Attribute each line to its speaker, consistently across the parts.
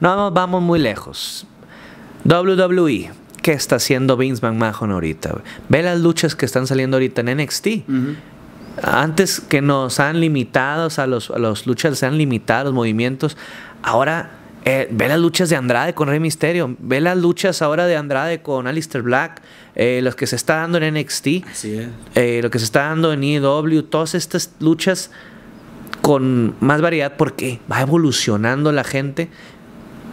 Speaker 1: No vamos muy lejos. WWE. ¿Qué está haciendo Vince McMahon ahorita? Ve las luchas que están saliendo ahorita en NXT. Antes que nos han limitado, a los, luchas se han limitado, los movimientos. Ahora eh, ve las luchas de Andrade con Rey Mysterio. Ve las luchas ahora de Andrade con Alistair Black. Eh, los que se está dando en NXT. Eh, lo que se está dando en EW. Todas estas luchas con más variedad porque va evolucionando la gente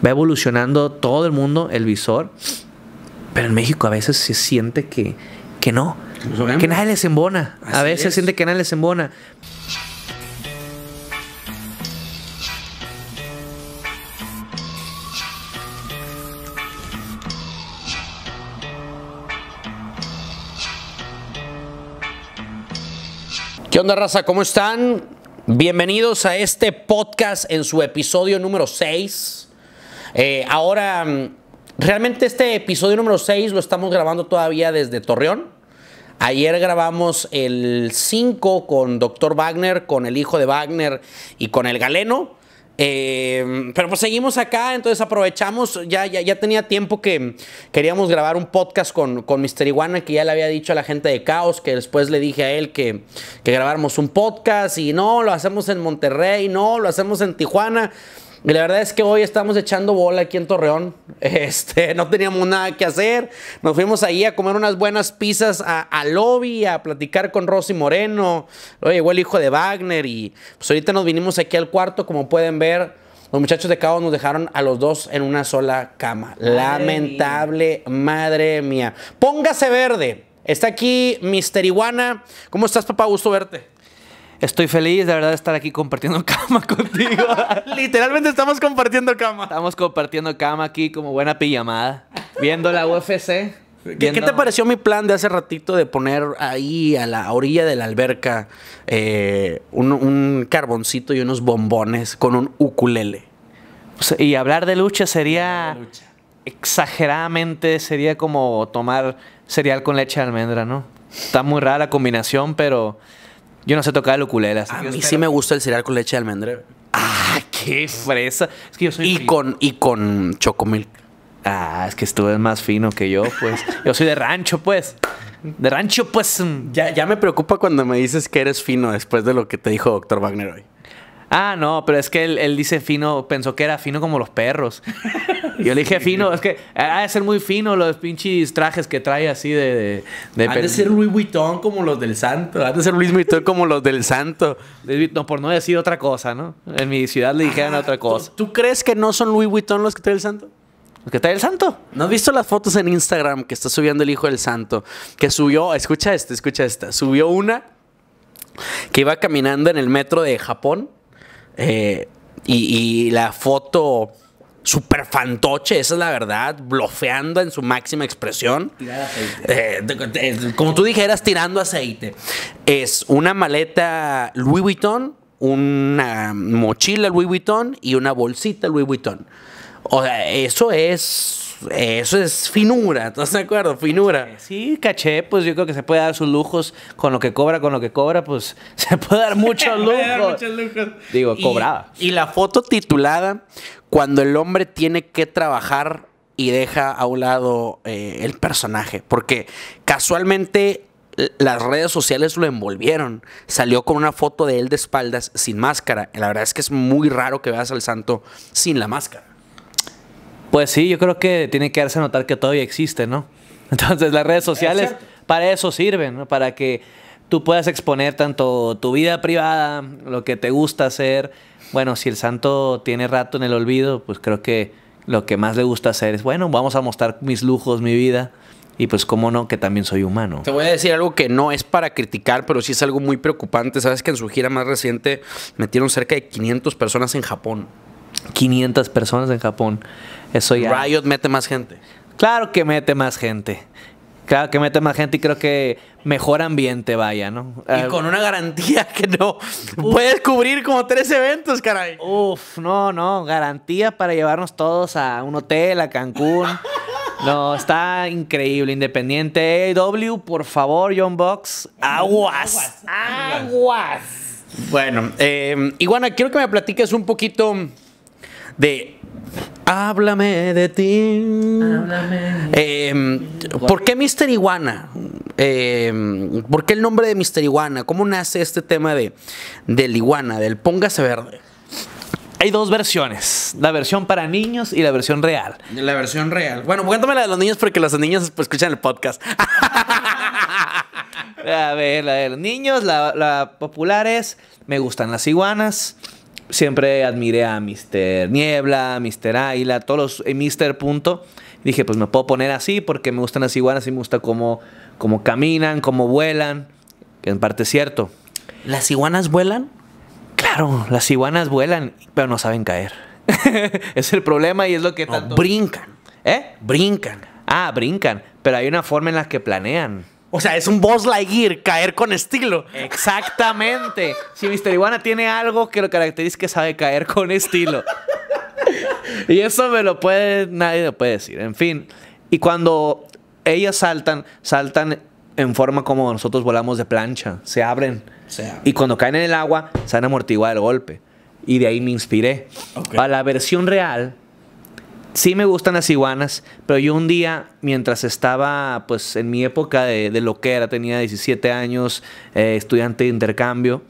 Speaker 1: va evolucionando todo el mundo el visor, pero en México a veces se siente que, que no, que nadie les embona, a veces se siente que nadie les embona.
Speaker 2: ¿Qué onda, raza? ¿Cómo están? Bienvenidos a este podcast en su episodio número 6. Eh, ahora, mm, realmente este episodio número 6 lo estamos grabando todavía desde Torreón. Ayer grabamos el 5 con Dr. Wagner, con el hijo de Wagner y con el galeno. Em, pero pues seguimos acá, entonces aprovechamos, ya, ya, ya tenía tiempo que queríamos grabar un podcast con, con Mr. Iguana, que ya le había dicho a la gente de Caos, que después le dije a él que, que grabáramos un podcast y no, lo hacemos en Monterrey, no, lo hacemos en Tijuana la verdad es que hoy estamos echando bola aquí en Torreón. Este, no teníamos nada que hacer. Nos fuimos ahí a comer unas buenas pizzas a, lobby, a platicar con Rosy Moreno. Luego llegó el hijo de Wagner y pues ahorita nos vinimos aquí al cuarto, como pueden ver. Los muchachos de Cabo nos dejaron a los dos en una sola cama. Lamentable, madre mía. Póngase verde. Está aquí Mister Iguana. ¿Cómo estás, papá? Gusto verte. Estoy
Speaker 1: feliz de verdad de estar aquí compartiendo
Speaker 2: cama contigo. Literalmente estamos compartiendo cama. Estamos
Speaker 1: compartiendo cama aquí como buena pijamada. Viendo la UFC. ¿Qué, ¿Qué, te
Speaker 2: pareció mi plan de hace ratito de poner ahí a la orilla de la alberca eh, un, carboncito y unos bombones con un ukulele? Pues, y hablar
Speaker 1: de lucha sería exageradamente, sería como tomar cereal con leche de almendra, ¿no? Está muy rara la combinación, pero... Yo no sé tocar el ukulele. a
Speaker 2: mí sí me gusta el cereal con leche de almendra.
Speaker 1: ¡Ah, qué fresa! Es que yo soy y con Y
Speaker 2: con chocomilk. Ah, es que estuve más fino que yo, pues. yo soy de rancho, pues. De rancho, pues. Ya, ya me preocupa cuando me dices que eres fino después de lo que te dijo doctor Wagner hoy.
Speaker 1: Ah, no, pero es que él, dice fino, pensó que era fino como los perros. Yo le dije fino, es que ah, ha de ser muy fino los pinches trajes que trae así de. de, ha de ser Louis Vuitton como los del Santo. Ha de ser Louis Vuitton como los del Santo. No, por no decir otra cosa, ¿no? En mi ciudad le dijeron ah, otra cosa.
Speaker 2: ¿tú, crees que no son Louis Vuitton los que trae el Santo? ¿Los que trae el santo. ¿No has visto las fotos en Instagram que está subiendo el hijo del santo? Que subió, escucha esta, escucha esta. Subió una que iba caminando en el metro de Japón eh, y, la foto super fantoche, esa es la verdad, blofeando en su máxima expresión. Eh, eh, como tú dijeras, tirando aceite. Es una maleta Louis Vuitton, una mochila Louis Vuitton y una bolsita Louis Vuitton. O sea, eso es eso es finura, ¿estás de acuerdo? Finura. Sí,
Speaker 1: caché, pues yo creo que se puede dar sus lujos con lo que cobra, con lo que cobra, pues se puede dar mucho lujos.
Speaker 2: puede dar Digo, cobrada. Y la foto titulada Cuando el hombre tiene que trabajar y deja a un lado eh, el personaje, porque casualmente eh, las redes sociales lo envolvieron. Salió con una foto de él de espaldas sin máscara. La verdad es que es muy raro que veas al santo sin la máscara. Pues sí, yo creo que tiene que darse a notar que todavía existe, ¿no? Entonces las redes sociales
Speaker 1: para eso sirven, ¿no? Para que tú puedas exponer tanto tu vida privada, lo que te gusta hacer. Bueno, si el santo tiene rato en el olvido, pues creo que lo que más le gusta hacer es, bueno, vamos a mostrar mis lujos, mi vida. Y pues cómo no, que también soy humano. Te
Speaker 2: voy a decir algo que no es para criticar, pero sí es algo muy preocupante. Sabes que en su gira más reciente metieron cerca de 500 personas en Japón.
Speaker 1: 500 personas en Japón. Eso ya. Riot mete más gente. Claro que mete más gente. Claro que mete más gente y creo que mejor ambiente vaya, ¿no? Y ah, con una garantía que no puedes cubrir como tres eventos, caray. Uf, no, no, garantía para llevarnos todos a un hotel, a Cancún. No, está increíble. Independiente
Speaker 2: AW, por favor, John Box. Aguas.
Speaker 1: Aguas.
Speaker 2: Bueno, eh, quiero que me platiques un poquito de Háblame de ti. Em, ¿Por qué Mr. Iguana? Em, ¿Por qué el nombre de Mr. Iguana? ¿Cómo nace este tema de, del iguana, del póngase verde? Hay dos versiones, la versión para niños y la versión real. La versión real. Bueno, cuéntame la de los niños porque los niños pues, escuchan el podcast.
Speaker 1: a ver, la de los niños, la, la popular es Me gustan las iguanas siempre admiré a Mr. Niebla, Mr. Águila, todos los eh, Mr. Punto. Dije, pues me puedo poner así porque me gustan las iguanas y me gusta cómo, cómo caminan, cómo vuelan. Que en parte es cierto.
Speaker 2: ¿Las iguanas vuelan?
Speaker 1: Claro, las iguanas vuelan, pero no saben caer. es el problema y es lo que brincan. ¿Eh? Brincan. Ah, brincan. Pero hay una forma en la que planean.
Speaker 2: O sea, es un Boss Lightyear caer con estilo. Exactamente. si Mr.
Speaker 1: Iguana tiene algo que lo caracteriza que sabe caer con estilo. y eso me lo puede, nadie lo puede decir. En fin. Y cuando ellas saltan, saltan en forma como nosotros volamos de plancha. Se abren. Se Y cuando caen en el agua, se han amortiguado el golpe. Y de ahí me inspiré. A la versión real, sí me gustan las iguanas, pero yo un día, mientras estaba pues en mi época de, lo que era, tenía 17 años, eh, estudiante de intercambio,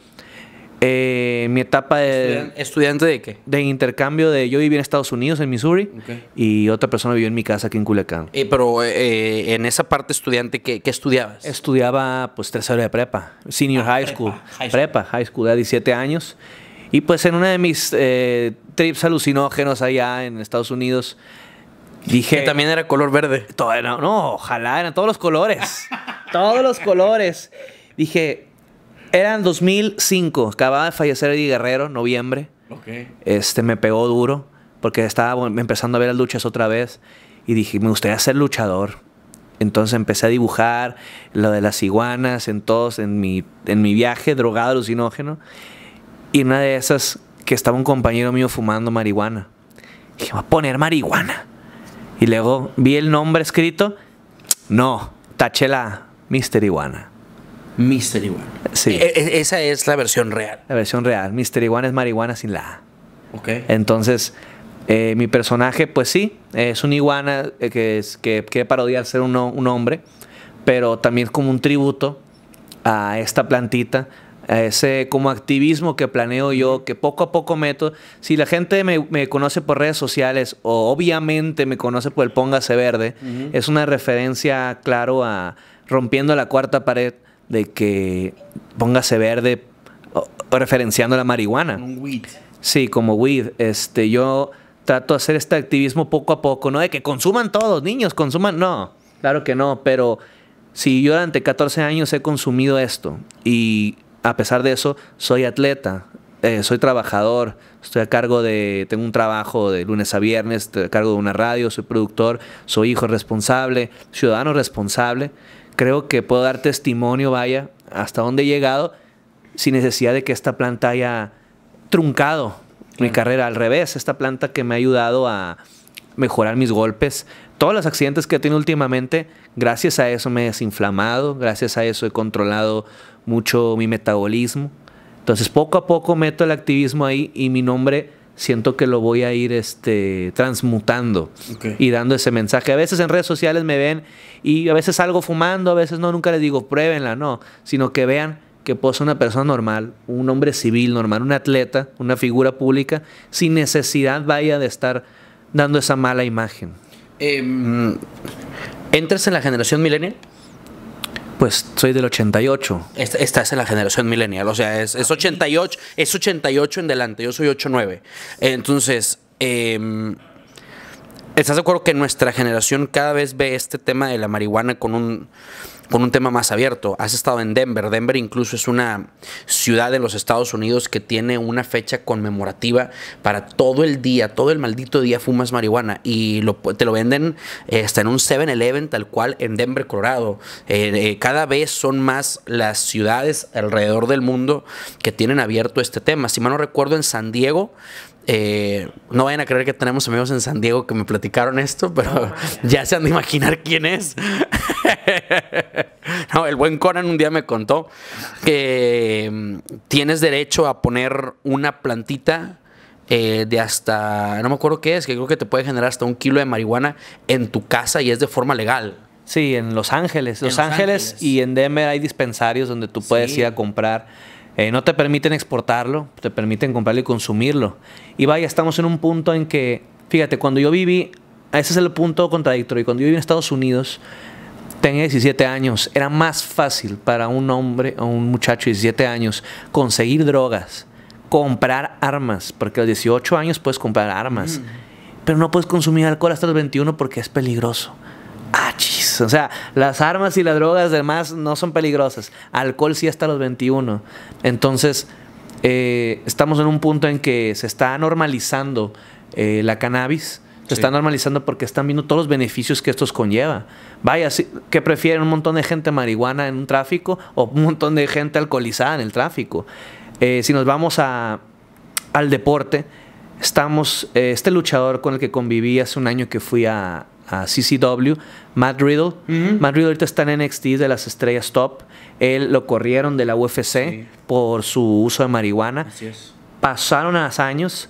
Speaker 1: eh, mi etapa de... ¿Estudiante de qué? De intercambio de... Yo viví en Estados Unidos, en Missouri, y otra persona vivió en mi casa aquí en Culiacán.
Speaker 2: Eh, pero en esa parte estudiante, ¿qué,
Speaker 1: ¿qué, estudiabas? Estudiaba pues tres horas de prepa, senior ah, high, school, prepa, high school, de 17 años. Y pues en una de mis eh, trips alucinógenos allá en Estados Unidos, dije... también era color verde. no, ojalá, eran todos los colores. todos los colores. Dije, eran 2005, acababa de fallecer Eddie Guerrero, noviembre. Este, me pegó duro porque estaba empezando a ver las luchas otra vez y dije, me gustaría ser luchador. Entonces empecé a dibujar lo de las iguanas en todos, en mi, en mi viaje drogado alucinógeno. Y una de esas que estaba un compañero mío fumando marihuana. dije, va a poner marihuana. Y luego vi el nombre escrito. No, taché la Mister Iguana. Mister Iguana. Sí. E,
Speaker 2: e, esa es la versión real. La
Speaker 1: versión real. Mister Iguana es marihuana sin la A. Ok. Entonces, eh, mi personaje, pues sí, es un iguana eh, que, es, que quiere parodiar ser un, un hombre, pero también como un tributo a esta plantita ese como activismo que planeo yo, que poco a poco meto. Si la gente me, conoce por redes sociales o obviamente me conoce por el Póngase Verde, es una referencia, claro, a rompiendo la cuarta pared de que Póngase Verde referenciando la marihuana. Un weed. Sí, como weed. Este, yo trato de hacer este activismo poco a poco, no de que consuman todos, niños, consuman, no, claro que no, pero si yo durante 14 años he consumido esto y a pesar de eso, soy atleta, eh, soy trabajador, estoy a cargo de, tengo un trabajo de lunes a viernes, estoy a cargo de una radio, soy productor, soy hijo responsable, ciudadano responsable. Creo que puedo dar testimonio, vaya, hasta dónde he llegado sin necesidad de que esta planta haya truncado mi carrera. Al revés, esta planta que me ha ayudado a mejorar mis golpes, todos los accidentes que he tenido últimamente, gracias a eso me he desinflamado, gracias a eso he controlado mucho mi metabolismo. Entonces poco a poco meto el activismo ahí y mi nombre siento que lo voy a ir este, transmutando y dando ese mensaje. A veces en redes sociales me ven y a veces salgo fumando, a veces no, nunca les digo pruébenla, no, sino que vean que puedo ser una persona normal, un hombre civil normal, un atleta, una figura pública, sin necesidad vaya de estar dando esa mala imagen.
Speaker 2: Em,
Speaker 1: mm. entras en la generación millennial. Pues soy del 88.
Speaker 2: estás en la generación millennial, o sea, es, 88, es 88 en delante, yo soy 89. Entonces, em, ¿estás de acuerdo que nuestra generación cada vez ve este tema de la marihuana con un con un tema más abierto. Has estado en Denver. Denver incluso es una ciudad de los Estados Unidos que tiene una fecha conmemorativa para todo el día, todo el maldito día fumas marihuana y te lo venden eh, hasta en un 7-Eleven tal cual en Denver, Colorado. Eh, eh, cada vez son más las ciudades alrededor del mundo que tienen abierto este tema. Si mal no recuerdo, en San Diego no vayan a creer que tenemos amigos en San Diego que me platicaron esto, pero ya se han de imaginar quién es. no, el buen Conan un día me contó que mm, tienes derecho a poner una plantita eh, de hasta, no me acuerdo qué es, que creo que te puede generar hasta un kilo de marihuana en tu casa y es de forma legal. Sí, en Los Ángeles. Los, Ángeles,
Speaker 1: y en Denver hay dispensarios donde tú puedes ir a comprar. Eh, no te permiten exportarlo, te permiten comprarlo y consumirlo. Y vaya, estamos en un punto en que, fíjate, cuando yo viví, ese es el punto contradictorio, cuando yo viví en Estados Unidos, tenía 17 años, era más fácil para un hombre o un muchacho de 17 años conseguir drogas, comprar armas, porque a los 18 años puedes comprar armas, mm. pero no puedes consumir alcohol hasta los 21 porque es peligroso. Ah, O sea, las armas y las drogas además, no son peligrosas. Alcohol sí hasta los 21. Entonces, eh, estamos en un punto en que se está normalizando eh, la cannabis se está normalizando porque están viendo todos los beneficios que estos conlleva. Vaya, ¿qué prefieren? ¿Un montón de gente marihuana en un tráfico o un montón de gente alcoholizada en el tráfico? Eh, si nos vamos al deporte, estamos, eh, este luchador con el que conviví hace un año que fui a, a CCW, Matt Riddle. Matt Riddle ahorita está en NXT de las estrellas top. Él lo corrieron de la UFC por su uso de marihuana. Así es. Pasaron los años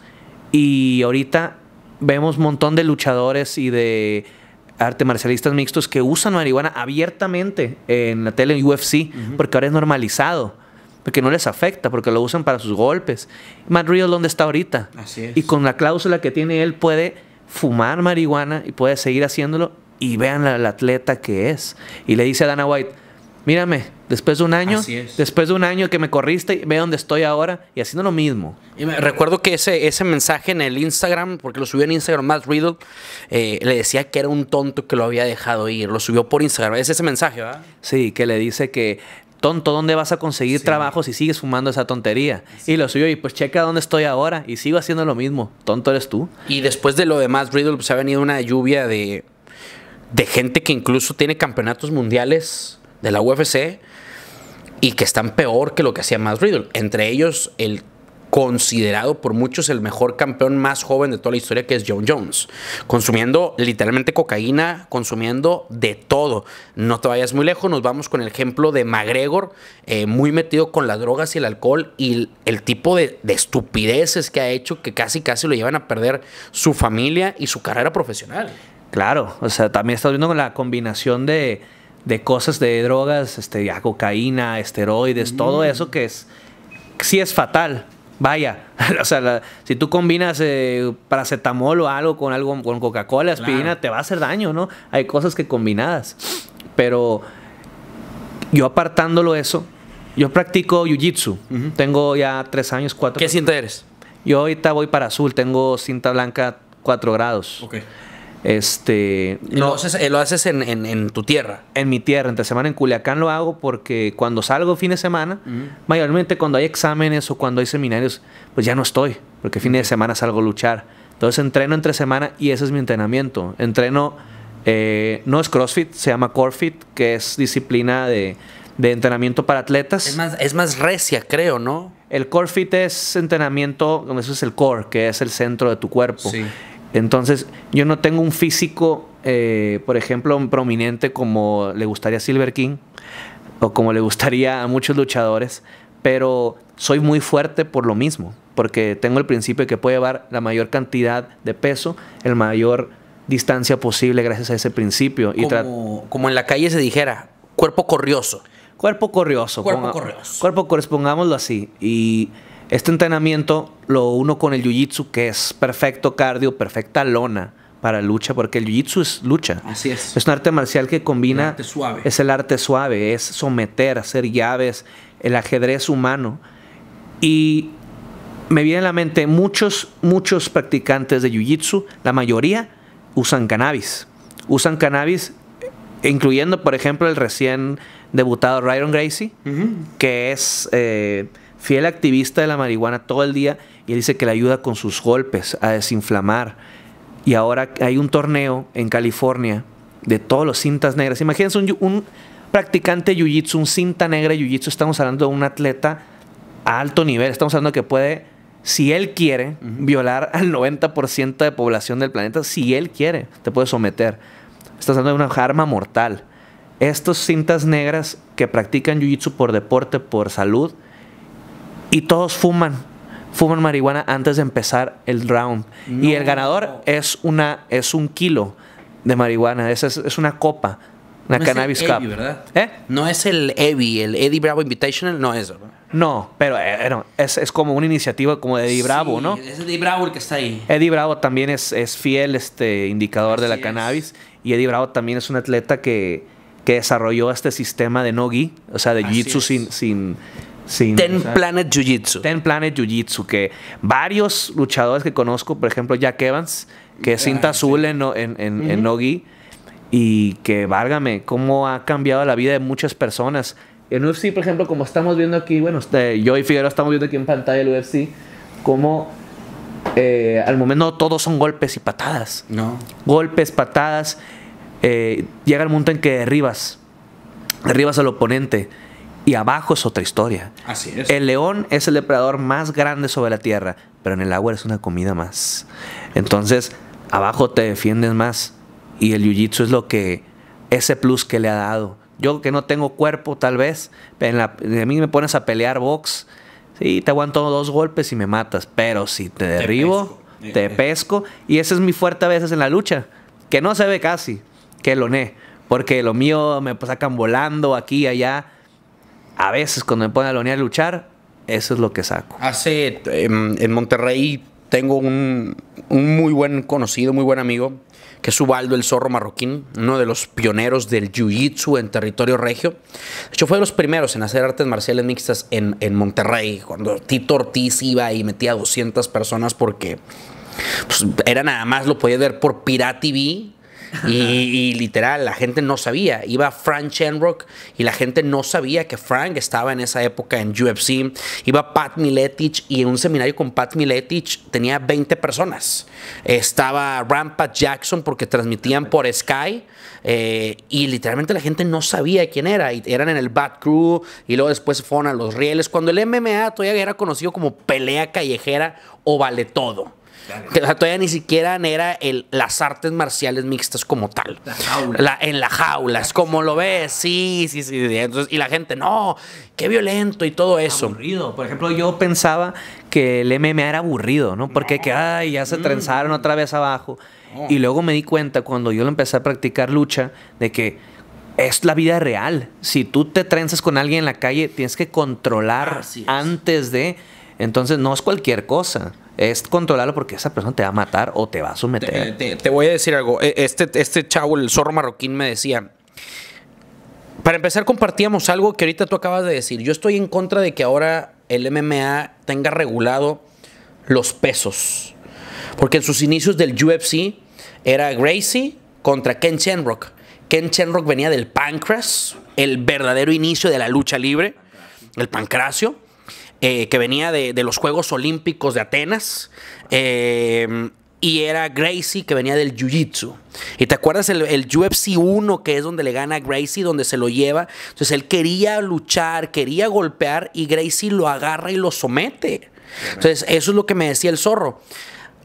Speaker 1: y ahorita vemos un montón de luchadores y de arte marcialistas mixtos que usan marihuana abiertamente en la tele UFC, porque ahora es normalizado, porque no les afecta, porque lo usan para sus golpes. Matt Riddle, ¿dónde está ahorita? Así es. Y con la cláusula que tiene él puede fumar marihuana y puede seguir haciéndolo y vean al atleta que es. Y le dice a Dana White, mírame, después de un año, después de un año que me corriste, ve dónde estoy ahora y haciendo lo mismo.
Speaker 2: Y me, recuerdo que ese, ese mensaje en el Instagram, porque lo subió en Instagram Matt Riddle, eh, le decía que era un tonto que lo había dejado ir, lo subió por Instagram, es ese mensaje, ¿verdad?
Speaker 1: Sí, que le dice que tonto, ¿dónde vas a conseguir trabajo si sigues fumando esa tontería? Y lo
Speaker 2: subió y pues checa dónde estoy ahora y sigo haciendo lo mismo, tonto eres tú. Y después de lo de demás, Riddle, pues ha venido una lluvia de, de gente que incluso tiene campeonatos mundiales de la UFC y que están peor que lo que hacía Matt Riddle. Entre ellos, el considerado por muchos el mejor campeón más joven de toda la historia, que es John Jones. Consumiendo literalmente cocaína, consumiendo de todo. No te vayas muy lejos, nos vamos con el ejemplo de McGregor, eh, muy metido con las drogas y el alcohol y el, tipo de, estupideces que ha hecho que casi casi lo llevan a perder su familia y su carrera profesional.
Speaker 1: Claro, o sea, también estás viendo con la combinación de de cosas de drogas, este, ya cocaína, esteroides, todo mm. eso que es, sí es fatal. Vaya, o sea, si tú combinas eh, paracetamol o algo con algo con Coca-Cola, aspirina, te va a hacer daño, ¿no? Hay cosas que combinadas. Pero yo apartándolo eso, yo practico jiu-jitsu. Tengo ya tres años, cuatro. ¿Qué cinta eres? Yo ahorita voy para azul, tengo cinta blanca 4 grados. Este, no, lo haces, eh, lo haces en, tu tierra. En mi tierra, entre semana en Culiacán lo hago porque cuando salgo fin de semana, mayormente cuando hay exámenes o cuando hay seminarios, pues ya no estoy, porque fin de semana salgo a luchar. Entonces entreno entre semana y ese es mi entrenamiento. Entreno, eh, no es CrossFit, se llama CoreFit, que es disciplina de, entrenamiento para atletas. Es más, es más recia, creo, ¿no? El CoreFit es entrenamiento, eso es el core, que es el centro de tu cuerpo. Sí. Entonces, yo no tengo un físico, eh, por ejemplo, prominente como le gustaría a Silver King o como le gustaría a muchos luchadores, pero soy muy fuerte por lo mismo, porque tengo el principio de que puedo llevar la mayor cantidad de peso, el mayor distancia posible gracias a ese principio.
Speaker 2: Como, en la calle se dijera, cuerpo corrioso. Cuerpo corrioso. Cuerpo corrioso.
Speaker 1: Cuerpo pongámoslo así. Y este entrenamiento lo uno con el jiu-jitsu, que es perfecto cardio, perfecta lona para lucha, porque el jiu-jitsu es lucha. Así es. Es un arte marcial que combina. El arte suave. Es el arte suave, es someter, hacer llaves, el ajedrez humano. Y me viene a la mente muchos, muchos practicantes de jiu-jitsu, la mayoría usan cannabis. Usan cannabis, incluyendo, por ejemplo, el recién debutado Ryan Gracie, que es. Eh, fiel activista de la marihuana todo el día y él dice que le ayuda con sus golpes a desinflamar. Y ahora hay un torneo en California de todos los cintas negras. Imagínense un, practicante de jiu-jitsu, un cinta negra de jiu-jitsu, estamos hablando de un atleta a alto nivel, estamos hablando de que puede, si él quiere, violar al 90% de población del planeta, si él quiere, te puede someter. Estás hablando de una arma mortal. Estos cintas negras que practican jiu-jitsu por deporte, por salud, y todos fuman fuman marihuana antes de empezar el round. Y el ganador es una es un kilo de marihuana, es, es una copa, una no cannabis es el cup. ¿Eh?
Speaker 2: No es el Evi, el Eddie Bravo Invitational, no es. No, pero eh, eh, es, como una
Speaker 1: iniciativa como de Eddie Bravo, ¿no?
Speaker 2: Es Eddie Bravo el que está ahí.
Speaker 1: Eddie Bravo también es, fiel este indicador de la cannabis y Eddie Bravo también es un atleta que, que desarrolló este sistema de no-gi. o sea, de jiu-jitsu sin, sin Ten Planet Jiu Jitsu. Ten Planet Jiu Jitsu, que varios luchadores que conozco, por ejemplo Jack Evans, que es cinta ah, azul en, Nogi, y que válgame, cómo ha cambiado la vida de muchas personas. En UFC, por ejemplo, como estamos viendo aquí, bueno, este, yo y Figueroa estamos viendo aquí en pantalla el UFC, como eh, al momento todos son golpes y patadas. No. Golpes, patadas. Eh, llega el momento en que derribas. Derribas al oponente. Y abajo es otra historia. Así El león es el depredador más grande sobre la tierra, pero en el agua es una comida más. Entonces, abajo te defiendes más. Y el jiu-jitsu es lo que, ese plus que le ha dado. Yo que no tengo cuerpo, tal vez, en a mí me pones a pelear box, sí, te aguanto dos golpes y me matas, pero si te derribo, te eh, eh. pesco. y esa es mi fuerte a veces en la lucha, que no se ve casi, que lo ne, porque lo mío me sacan volando aquí,
Speaker 2: y allá, a veces cuando me ponen a unidad a luchar, eso es lo que saco. Hace, em, en, Monterrey tengo un, muy buen conocido, muy buen amigo, que es Ubaldo el Zorro Marroquín, uno de los pioneros del Jiu-Jitsu en territorio regio. De hecho, fue de los primeros en hacer artes marciales mixtas en, Monterrey, cuando Tito Ortiz iba y metía a 200 personas porque pues, era nada más, lo podía ver por Pirate TV Y, literal, la gente no sabía. Iba Frank Shenrock y la gente no sabía que Frank estaba en esa época en UFC. Iba Pat Miletich y en un seminario con Pat Miletich tenía 20 personas. Estaba Rampage Jackson porque transmitían por Sky eh, y literalmente la gente no sabía quién era. Y eran en el Bad Crew y luego después fueron a los rieles. Cuando el MMA todavía era conocido como pelea callejera o vale todo que todavía ni siquiera era las artes marciales mixtas como tal. en la jaula, es como lo ves, sí, sí, sí. y la gente, no, qué violento y todo eso. Por ejemplo, yo pensaba
Speaker 1: que el MMA era aburrido, ¿no? Porque que, ya se mm. trenzaron otra vez abajo. Y luego me di cuenta cuando yo lo empecé a practicar lucha, de que es la vida real. Si tú te trenzas con alguien en la calle, tienes que controlar antes de... Entonces no es cualquier cosa es controlarlo porque esa persona te va a matar o te va a someter.
Speaker 2: Te, voy a decir algo. E, este, este chavo, el zorro marroquín, me decía. Para empezar, compartíamos algo que ahorita tú acabas de decir. Yo estoy en contra de que ahora el MMA tenga regulado los pesos. Porque en sus inicios del UFC era Gracie contra Ken Shenrock. Ken Shenrock venía del Pancras, el verdadero inicio de la lucha libre, el pancracio. Eh, que venía de, los Juegos Olímpicos de Atenas. Em, y era Gracie que venía del Jiu-Jitsu. ¿Y te acuerdas el, el, UFC 1 que es donde le gana a Gracie, donde se lo lleva? Entonces él quería luchar, quería golpear y Gracie lo agarra y lo somete. Entonces eso es lo que me decía el zorro.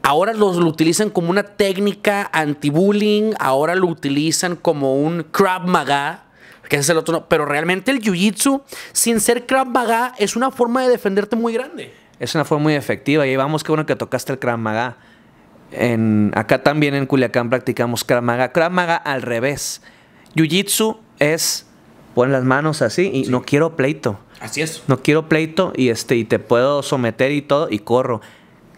Speaker 2: Ahora lo utilizan como una técnica anti-bullying, ahora lo utilizan como un crab maga, que es el otro. Pero realmente el jiu-jitsu, sin ser Krav Maga, es una forma de defenderte muy grande. Es una forma
Speaker 1: muy efectiva. Y vamos, qué bueno que tocaste el Krav Maga. En, acá también en Culiacán practicamos Krav Maga. Krav Maga al revés. Jiu-jitsu es pon las manos así y no quiero pleito. Así es. No quiero pleito y este y te puedo someter y todo y corro.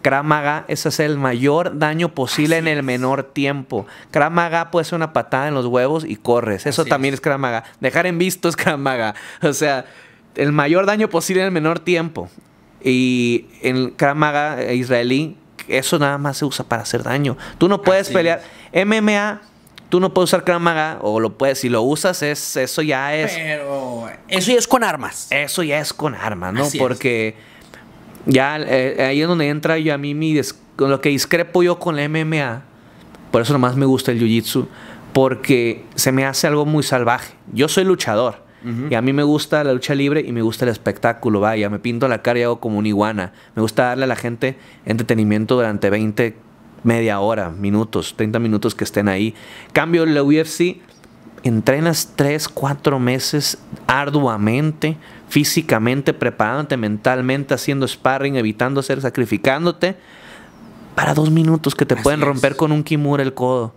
Speaker 1: Kramaga es hacer el mayor daño posible en el menor tiempo. Kramaga puede ser una patada en los huevos y corres. Eso también es. Kramaga. Dejar en visto es Kramaga. O sea, el mayor daño posible en el menor tiempo. Y en Kramaga eh, israelí, eso nada más se usa para hacer daño. Tú no puedes pelear. MMA tú no puedes usar Kramaga o lo puedes, si lo usas, es, eso ya es.
Speaker 2: Pero.
Speaker 1: Eso ya es con armas. Eso ya es con armas, ¿no? Porque. Ya eh, ahí es donde entra yo a mí mi lo que discrepo yo con la MMA. Por eso nomás me gusta el jiu-jitsu. Porque se me hace algo muy salvaje. Yo soy luchador. Y a mí me gusta la lucha libre y me gusta el espectáculo, vaya. Me pinto la cara y hago como un iguana. Me gusta darle a la gente entretenimiento durante 20, media hora, minutos, 30 minutos que estén ahí. Cambio la UFC, entrenas 3, 4 meses arduamente físicamente, preparándote mentalmente, haciendo sparring, evitando ser, sacrificándote, para dos minutos que te pueden romper con un kimura el codo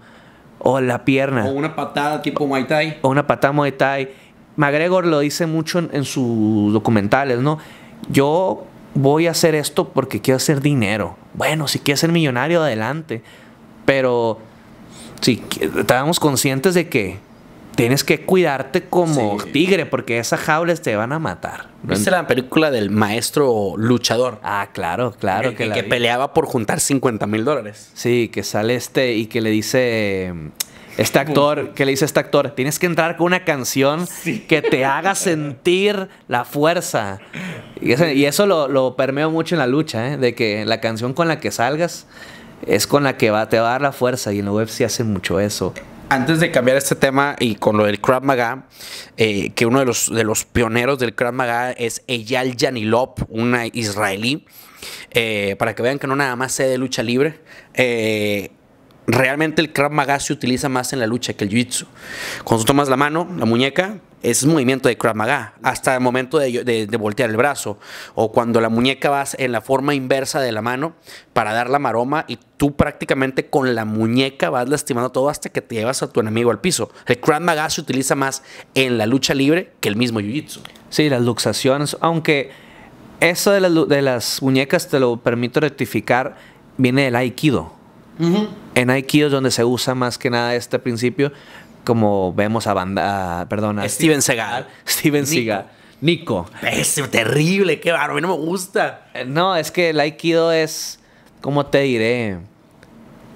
Speaker 1: o la pierna. O una patada tipo Muay Thai. O una patada Muay Thai. McGregor lo dice mucho en, sus documentales, ¿no? Yo voy a hacer esto porque quiero hacer dinero. Bueno, si quieres ser millonario, adelante. Pero si estábamos conscientes de que tienes que cuidarte como tigre porque esas jaulas te van a
Speaker 2: matar. ¿Viste la película del maestro luchador? Ah, claro, claro. El, que, que peleaba por juntar 50 mil dólares. Sí, que sale este y que le dice...
Speaker 1: Este actor, que le dice este actor? Tienes que entrar con una canción que te haga sentir la fuerza. Y eso, lo, permeo mucho en la lucha, ¿eh? de que la canción con la que salgas es con la que va, te va a dar la fuerza. Y en la web sí hace
Speaker 2: mucho eso. Antes de cambiar este tema y con lo del Krav Maga, eh, que uno de los, de los pioneros del Krav Maga es Eyal Yanilop, una israelí, eh, para que vean que no nada más sé de lucha libre. Eh, realmente el Krav Maga se utiliza más en la lucha que el Jiu-Jitsu. Cuando tú tomas la mano, la muñeca, es movimiento de Krav hasta el momento de, voltear el brazo, o cuando la muñeca vas en la forma inversa de la mano para dar la maroma y tú prácticamente con la muñeca vas lastimando todo hasta que te llevas a tu enemigo al piso. El Krav se utiliza más en la lucha libre que el mismo Jiu-Jitsu. Sí, las luxaciones, aunque eso de, las muñecas, te lo
Speaker 1: permito rectificar, viene del Aikido. En Aikido es donde se usa más que nada este principio, como vemos a banda, perdón, a Steven Segal, Steven Seagal. Nico.
Speaker 2: Es terrible, qué barro, a mí no me gusta. Eh, no, es que el
Speaker 1: Aikido es, ¿cómo te diré?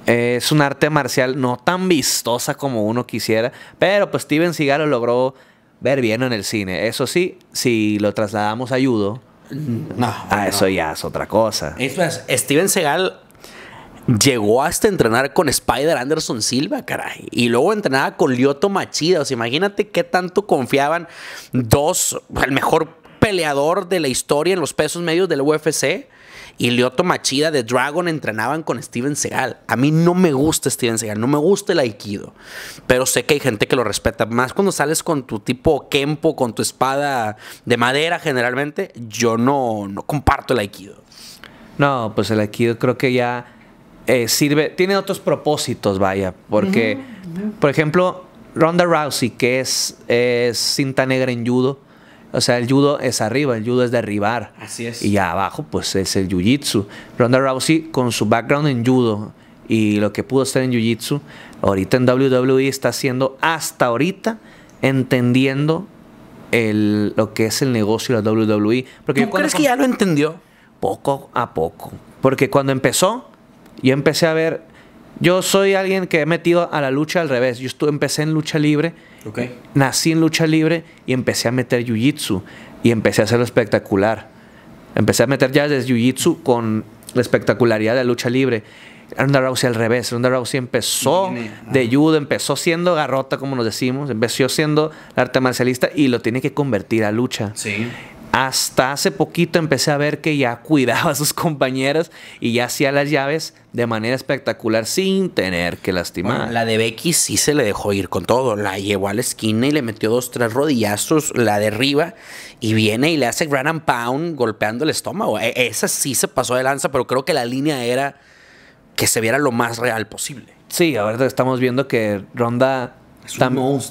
Speaker 1: Es un arte marcial no tan vistosa como uno quisiera, pero pues Steven Seagal lo logró ver bien en el cine. Eso sí, si lo trasladamos a judo,
Speaker 2: no, A ah, eso ya
Speaker 1: es otra cosa.
Speaker 2: Es Steven Seagal llegó hasta entrenar con Spider Anderson Silva, caray. Y luego entrenaba con Lyoto Machida. O sea, imagínate qué tanto confiaban dos, el mejor peleador de la historia en los pesos medios del UFC. Y Lyoto Machida de Dragon entrenaban con Steven Seagal. A mí no me gusta Steven Seagal, no me gusta el Aikido. Pero sé que hay gente que lo respeta. Más cuando sales con tu tipo Kempo, con tu espada de madera generalmente, yo no, no comparto el Aikido.
Speaker 1: No, pues el Aikido creo que ya eh, sirve, tiene otros propósitos, vaya, porque, por ejemplo, Ronda Rousey, que es, cinta negra en judo, o sea, el judo es arriba, el judo es derribar. Así es. Y abajo, pues es el jiu-jitsu. Ronda Rousey, con su background en judo y lo que pudo hacer en jiu-jitsu, ahorita en WWE está haciendo hasta ahorita entendiendo el, lo que es el negocio de la WWE. Porque ¿Tú crees que ya lo entendió? Poco a poco. Porque cuando empezó, yo empecé a ver, yo soy alguien que he metido a la lucha al revés, yo estuve, empecé en lucha libre, okay. nací en lucha libre y empecé a meter jiu-jitsu y empecé a hacerlo espectacular. Empecé a meter ya desde jiu-jitsu con la espectacularidad de la lucha libre. Ronda Rousey al revés. Ronda Rousey empezó eh, de judo, empezó siendo garrota, como nos decimos, empezó siendo el arte marcialista y lo tiene que convertir a lucha. Sí. Hasta hace poquito empecé a ver que ya cuidaba a sus compañeras
Speaker 2: y ya hacía las llaves de manera espectacular sin tener que lastimar. la de Becky sí se le dejó ir con todo. La llevó a la esquina y le metió dos, tres rodillazos, la derriba y viene y le hace gran and pound golpeando el estómago. E, esa sí se pasó de lanza, pero creo que la línea era que se viera lo más real posible. Sí, ahora estamos viendo
Speaker 1: que Ronda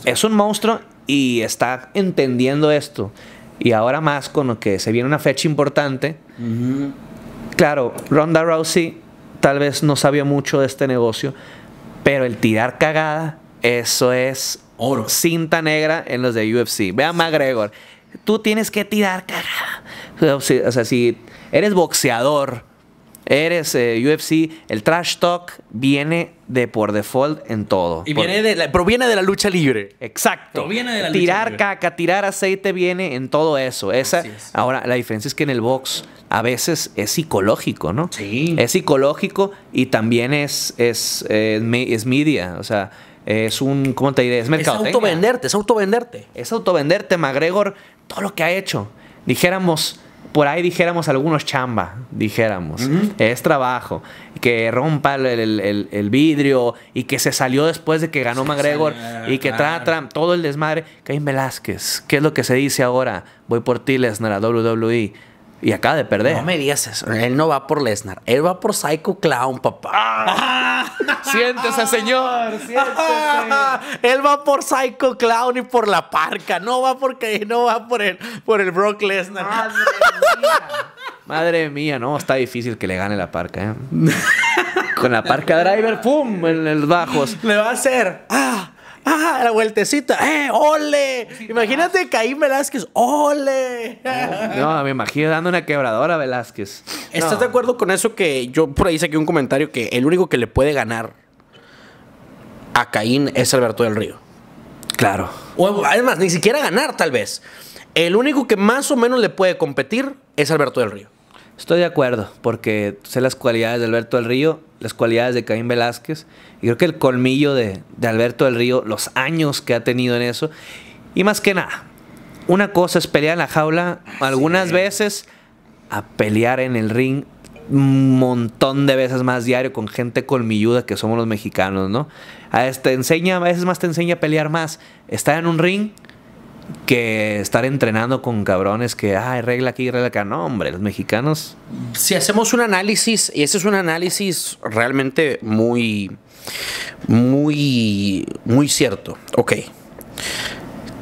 Speaker 1: Es un monstruo y está entendiendo esto y ahora más con lo que se viene una fecha importante. Claro, Ronda Rousey tal vez no sabía mucho de este negocio, pero el tirar cagada, eso es oro. Cinta negra en los de UFC. Ve a McGregor, tú tienes que tirar cagada. O sea, si eres boxeador, eres eh, UFC, el trash talk viene de por default en todo. Y viene
Speaker 2: de proviene de la lucha libre. Exacto. Proviene de la tirar lucha caca, libre. tirar aceite
Speaker 1: viene en todo eso. Esa, Ahora, la diferencia es que en el box a veces es psicológico, ¿no? Sí. Es psicológico y también es, es, eh, es media. O sea, es un, ¿cómo te diré? Es mercado. Es autovenderte, es autovenderte. Es autovenderte. McGregor, todo lo que ha hecho. Dijéramos, por ahí dijéramos algunos chamba, dijéramos, es trabajo, que rompa el, vidrio y que se salió después de que ganó McGregor y que trae todo el desmadre. Caín Velázquez, ¿qué es lo que se dice
Speaker 2: ahora? Voy por ti, en la WWE. Y acaba de perder. No me digas eso. Él no va por Lesnar. Él va por Psycho Clown, papá. Ah. siéntese, señor. Siéntese. él va por Psycho Clown y por la parca. No va porque no va por el, por el Brock Lesnar. Madre mía.
Speaker 1: Madre mía, no, está difícil que le gane la parca, ¿eh? Con la parca driver, ¡pum! En los bajos.
Speaker 2: Le va a hacer. ¡Ah! ah, la vueltecita, eh, ole. Imagínate Caín Velázquez, ole. No, me imagino dando una quebradora a Velázquez. ¿Estás de acuerdo con eso que yo por ahí saqué un comentario que el único que le puede ganar a Caín es Alberto del Río? Claro. además, ni siquiera ganar, tal vez. El único que más o menos le puede competir es Alberto del Río. Estoy de acuerdo, porque
Speaker 1: sé las cualidades de Alberto del Río, las cualidades de Caín Velázquez, y creo que el colmillo de, Alberto del Río, los años que ha tenido en eso, y más que nada, una cosa es pelear en la jaula algunas veces, a pelear en el ring un montón de veces más diario con gente colmilluda que somos los mexicanos, ¿no? A este, enseña, a veces más te enseña a pelear más, estar en un ring que estar entrenando con cabrones que, hay regla aquí, regla acá. No, hombre, los mexicanos. Si hacemos un
Speaker 2: análisis, y ese es un análisis realmente muy, muy, muy cierto. Ok.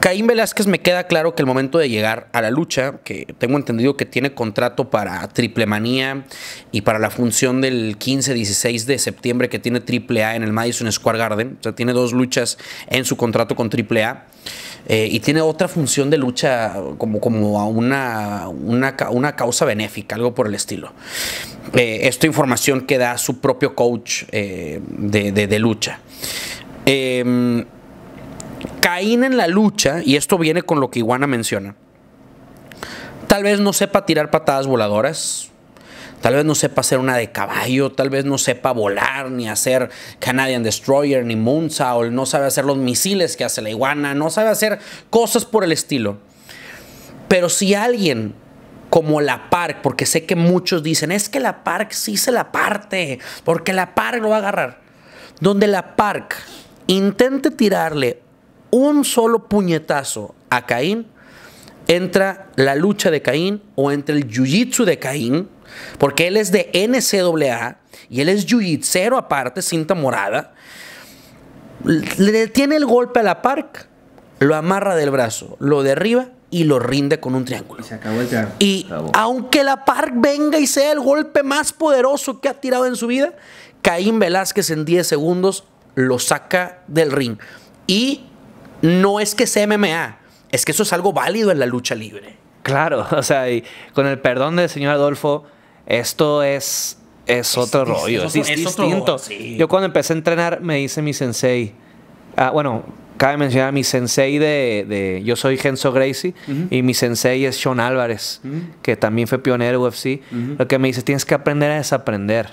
Speaker 2: Caín Velázquez me queda claro que el momento de llegar a la lucha, que tengo entendido que tiene contrato para Triple Manía y para la función del 15-16 de septiembre que tiene Triple A en el Madison Square Garden, o sea, tiene dos luchas en su contrato con Triple A eh, y tiene otra función de lucha como, como a una, una, causa benéfica, algo por el estilo. Eh, esta información que da su propio coach eh, de, de, lucha. Eh, Caín en la lucha, y esto viene con lo que Iguana menciona, tal vez no sepa tirar patadas voladoras, tal vez no sepa hacer una de caballo, tal vez no sepa volar, ni hacer Canadian Destroyer, ni Moonsault, no sabe hacer los misiles que hace la iguana, no sabe hacer cosas por el estilo. Pero si alguien como la Park, porque sé que muchos dicen, es que la Park sí se la parte, porque la Park lo va a agarrar. Donde la Park intente tirarle un solo puñetazo a Caín, entra la lucha de Caín o entra el jiu-jitsu de Caín, porque él es de NCAA y él es jiu-jitsero aparte, cinta morada. Le detiene el golpe a la Park, lo amarra del brazo, lo derriba y lo rinde con un triángulo. Y aunque la Park venga y sea el golpe más poderoso que ha tirado en su vida, Caín Velázquez en 10 segundos lo saca del ring. Y no es que sea MMA, es que eso es algo válido en la lucha
Speaker 1: libre. Claro, o sea, con el perdón del señor Adolfo, esto es, es otro rollo, es, distinto. Yo cuando empecé a entrenar me dice mi sensei, ah, bueno, cabe mencionar mi sensei de, yo soy Genso Gracie y mi sensei es Sean Álvarez, que también fue pionero UFC. Lo que me dice, tienes que aprender a desaprender.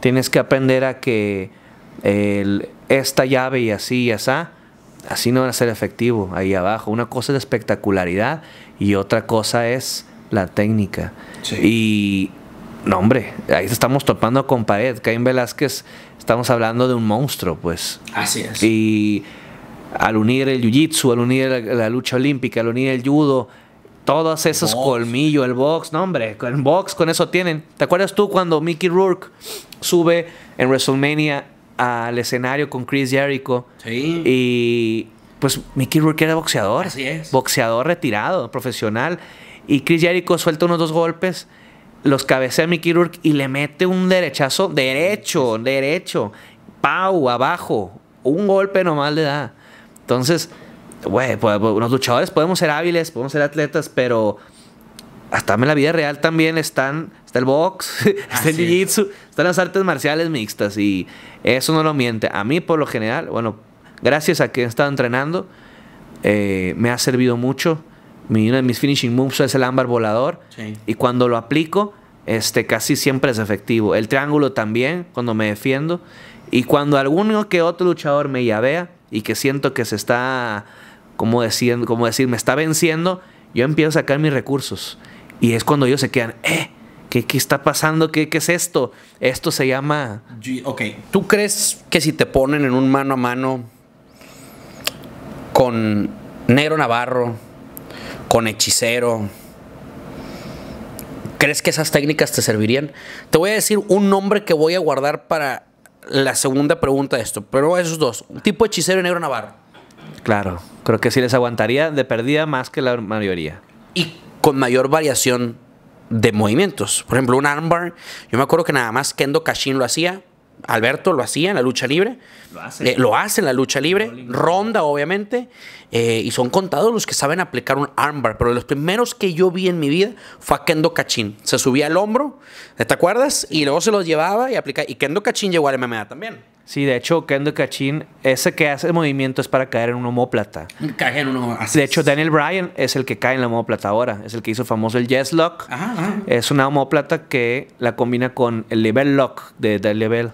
Speaker 1: Tienes que aprender a que esta llave y así y así así no van a ser efectivo ahí abajo. Una cosa es la espectacularidad y otra cosa es la técnica. Y, no, hombre, ahí estamos topando con pared. Caín Velázquez, estamos hablando de un monstruo, pues. Así es. Y al unir el jiu-jitsu, al unir la, lucha olímpica, al unir el judo, todos esos colmillos, el box, no, hombre, el box con eso tienen. ¿Te acuerdas tú cuando Mickey Rourke sube en WrestleMania al escenario con Chris Jericho. Sí. Y pues Mickey Rourke era boxeador. Así es. Boxeador retirado, profesional. Y Chris Jericho suelta unos dos golpes, los cabecea a Mickey Rourke y le mete un derechazo derecho, derecho. Pau, abajo. Un golpe nomás le da. Entonces, güey, pues, pues los luchadores podemos ser hábiles, podemos ser atletas, pero hasta en la vida real también están el box, está el jiu-jitsu, están las artes marciales mixtas y eso no lo miente. A mí, por lo general, bueno, gracias a que he estado entrenando, eh, me ha servido mucho. Mi, uno de mis finishing moves es el ámbar volador y cuando lo aplico, este, casi siempre es efectivo. El triángulo también, cuando me defiendo. Y cuando alguno que otro luchador me llavea y que siento que se está, como decir, como decir me está venciendo, yo empiezo a sacar mis recursos. Y es cuando ellos se quedan, eh, ¿Qué, está pasando? ¿Qué, es
Speaker 2: esto? Esto se llama... Ok. ¿Tú crees que si te ponen en un mano a mano con Negro Navarro, con Hechicero, crees que esas técnicas te servirían? Te voy a decir un nombre que voy a guardar para la segunda pregunta de esto, pero esos dos, un tipo hechicero y negro navarro.
Speaker 1: Claro, creo que sí les aguantaría de perdida más que la mayoría.
Speaker 2: Y con mayor variación de movimientos. Por ejemplo, un armbar, yo me acuerdo que nada más Kendo Kashin lo hacía, Alberto lo hacía en la lucha libre. Lo hace. Eh, en la lucha libre, ronda obviamente, eh, y son contados los que saben aplicar un armbar, pero los primeros que yo vi en mi vida fue a Kendo Kachin. Se subía al hombro, ¿te acuerdas? Y luego se los llevaba y aplicaba. Y Kendo Kachin llegó al MMA también. Sí, de hecho, Kendo Kachin, ese
Speaker 1: que hace el movimiento es para caer en un homóplata.
Speaker 2: Cae en un homóplata.
Speaker 1: De hecho, Daniel Bryan es el que cae en la homóplata ahora. Es el que hizo famoso el Yes Lock. Es una homóplata que la combina con el Level Lock de The Level.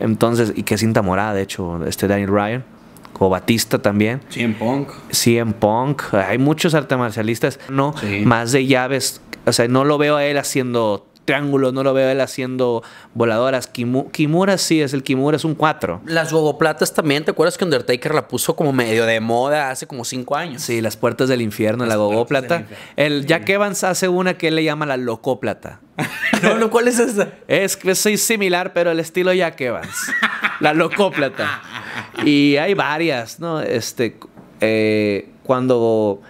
Speaker 1: Entonces, y que cinta morada, de hecho, este Daniel Ryan. O Batista también. en Punk. en Punk. Hay muchos artes marcialistas. No, más de llaves. O sea, no lo veo a él haciendo triángulo, no lo veo él haciendo voladoras. Kimura sí es el Kimura, es un 4.
Speaker 2: Las gogoplatas también, ¿te
Speaker 1: acuerdas que Undertaker la puso como medio de moda hace como cinco años? Sí, las puertas del infierno, la gogoplata. El Jack Evans hace una que él le llama la locoplata. no, no, ¿cuál es esa? Es, es similar, pero el estilo Jack Evans. la locoplata. Y hay varias, ¿no? Este, eh, cuando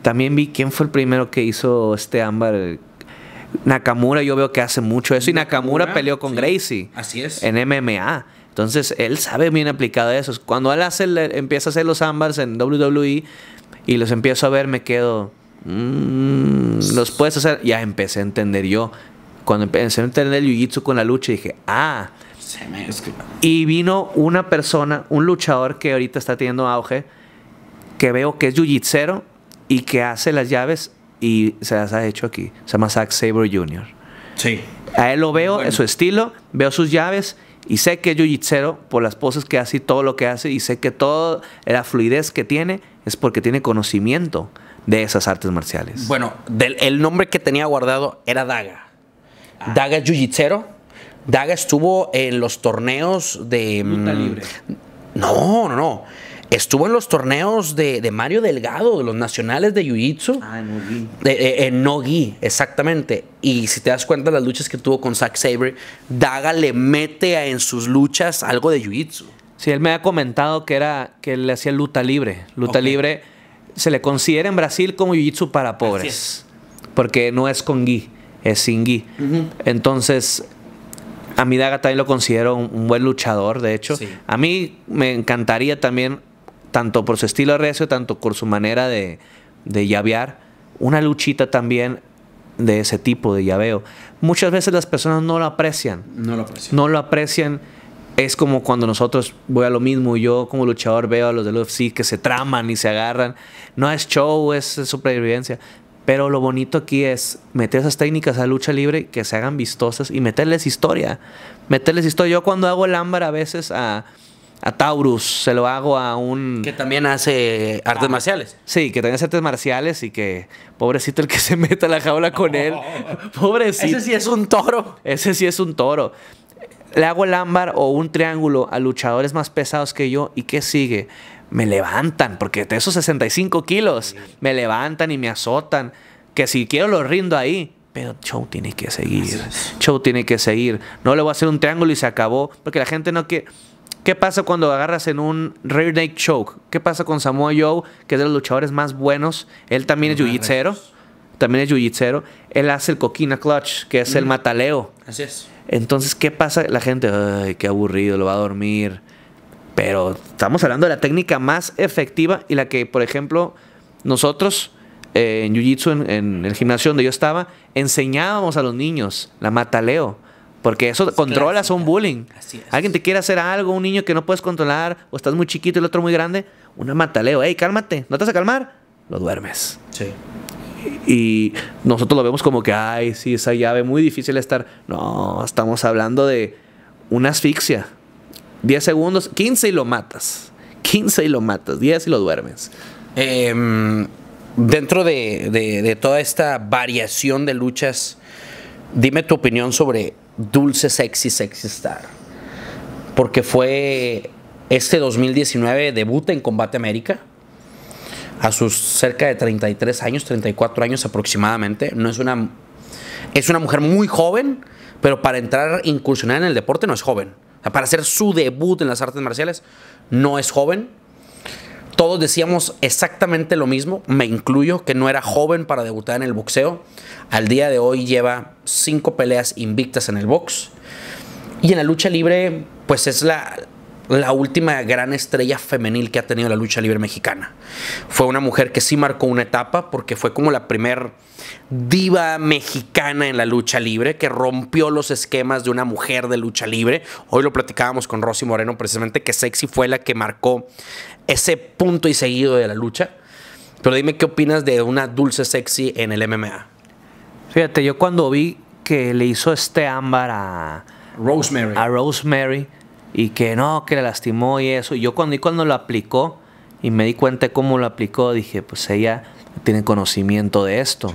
Speaker 1: también vi quién fue el primero que hizo este ámbar, Nakamura yo veo que hace mucho eso. Y Nakamura, peleó con Gracie. Así es. En MMA. Entonces, él sabe bien aplicado eso. Cuando él hace, empieza a hacer los ámbars en WWE y los empiezo a ver, me quedo... mmm, los puedes hacer. Ya empecé a entender yo. Cuando empecé a entender el jiu-jitsu con la lucha, dije, ah. y vino una persona, un luchador que ahorita está teniendo auge, que veo que es jiu y que hace las llaves y se las ha hecho aquí. Se llama Zack Sabre Jr. Sí. A él lo veo, en su estilo, veo sus llaves y sé que es jiu por las poses que hace y todo lo que hace y sé que toda la fluidez que tiene es porque tiene conocimiento de esas artes marciales.
Speaker 2: Bueno, el nombre que tenía guardado era Daga. Ah. Daga jiu Daga estuvo en los torneos de... Mm, libre. No, no, no. Estuvo en los torneos de, Mario Delgado, de los nacionales de Jiu-Jitsu. Ah, en Nogi. Eh, en Nogi, exactamente. Y si te das cuenta de las luchas que tuvo con Zack Sabre, Daga le mete a, en sus luchas algo de Jiu-Jitsu. Sí, él me ha comentado
Speaker 1: que era que le hacía luta libre. Luta libre se le considera en Brasil como Jiu-Jitsu para pobres. Porque no es con gi, es sin gi. Entonces, a mí Daga también lo considero un, buen luchador, de hecho. A mí me encantaría también tanto por su estilo recio, tanto por su manera de, de llavear, una luchita también de ese tipo de llaveo. Muchas veces las personas no lo aprecian. No lo aprecian. No lo aprecian. Es como cuando nosotros, voy a lo mismo, yo como luchador veo a los del UFC que se traman y se agarran. No es show, es supervivencia. Pero lo bonito aquí es meter esas técnicas a lucha libre que se hagan vistosas y meterles historia. Meterles historia. Yo cuando hago el ámbar a veces a, a Taurus, se lo hago a un... Que también hace artes ah, marciales. Sí, que también hace artes marciales y que pobrecito el que se meta a la jaula con él. Pobrecito. Ese sí es un toro. Ese sí es un toro. Le hago el ámbar o un triángulo a luchadores más pesados que yo y ¿qué sigue? Me levantan, porque de esos 65 kilos me levantan y me azotan. Que si quiero lo rindo ahí, pero show tiene que seguir. Show tiene que seguir. No le voy a hacer un triángulo y se acabó, porque la gente no quiere... ¿Qué pasa cuando agarras en un rear neck choke? ¿Qué pasa con Samoa Joe, que es de los luchadores más buenos? Él también es jiu También es jiu Él hace el coquina clutch, que es el mm. mataleo. Así es. Entonces, ¿qué pasa? La gente, ay, qué aburrido, lo va a dormir. Pero estamos hablando de la técnica más efectiva y la que, por ejemplo, nosotros eh, en Jiu-Jitsu, en el gimnasio donde yo estaba, enseñábamos a los niños la mataleo. Porque eso controlas un bullying. Alguien te quiere hacer algo, un niño que no puedes controlar, o estás muy chiquito y el otro muy grande, una mataleo. Ey, cálmate, ¿no te vas a calmar? Lo duermes. Sí. Y nosotros lo vemos como que, ay, sí, esa llave muy difícil estar. No, estamos hablando de una asfixia. 10 segundos, 15 y lo matas.
Speaker 2: 15 y lo matas, 10 y lo duermes. Em, dentro de, de toda esta variación de luchas, dime tu opinión sobre Dulce Sexy Sexy Star. Porque fue este 2019 debuta en Combate América. A sus cerca de 33 años, 34 años aproximadamente. No es una. Es una mujer muy joven, pero para entrar, incursionar en el deporte no es joven. para hacer su debut en las artes marciales no es joven. Todos decíamos exactamente lo mismo, me incluyo, que no era joven para debutar en el boxeo. Al día de hoy lleva cinco peleas invictas en el box. Y en la lucha libre, pues es la, última gran estrella femenil que ha tenido la lucha libre mexicana. Fue una mujer que sí marcó una etapa porque fue como la primer diva mexicana en la lucha libre que rompió los esquemas de una mujer de lucha libre. Hoy lo platicábamos con Rosy Moreno precisamente que Sexy fue la que marcó ese punto y seguido de la lucha. Pero dime qué opinas de una dulce sexy en el MMA.
Speaker 1: Fíjate, yo cuando vi que le hizo este ámbar a Rosemary. A Rosemary y que no, que le lastimó y eso. Y yo cuando, y cuando lo aplicó y me di cuenta de cómo lo aplicó, dije, pues ella tiene conocimiento de esto.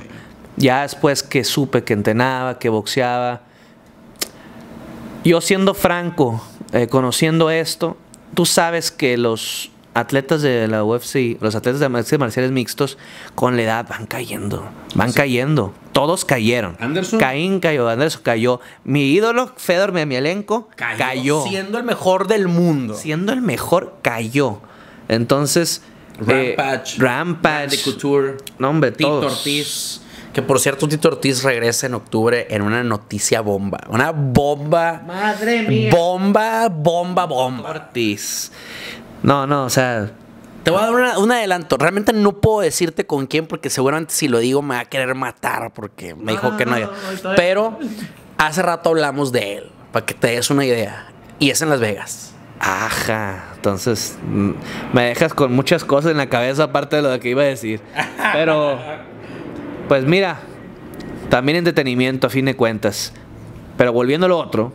Speaker 1: Ya después que supe que entrenaba, que boxeaba, yo siendo franco, eh, conociendo esto, tú sabes que los atletas de la UFC, los atletas de marciales mixtos, con la edad van cayendo, van cayendo. Todos cayeron. Anderson. Caín cayó, Anderson cayó. Mi ídolo, Fedor mi cayó, cayó. Siendo el mejor del mundo. Siendo el mejor, cayó.
Speaker 2: Entonces. Eh, Rampage. Couture. Tito Ortiz. Que por cierto, Tito Ortiz regresa en octubre en una noticia bomba. Una bomba.
Speaker 1: Madre mía.
Speaker 2: Bomba, bomba, bomba. Ortiz. No, no, o sea. Te voy a dar un adelanto. Realmente no puedo decirte con quién, porque seguramente si lo digo me va a querer matar, porque me dijo que no. Pero hace rato hablamos de él, para que te des una idea. Y es en Las Vegas. Ajá, entonces
Speaker 1: mm, me dejas con muchas cosas en la cabeza aparte de lo que iba a decir. Pero, pues mira, también entretenimiento a fin de cuentas. Pero volviendo a lo otro,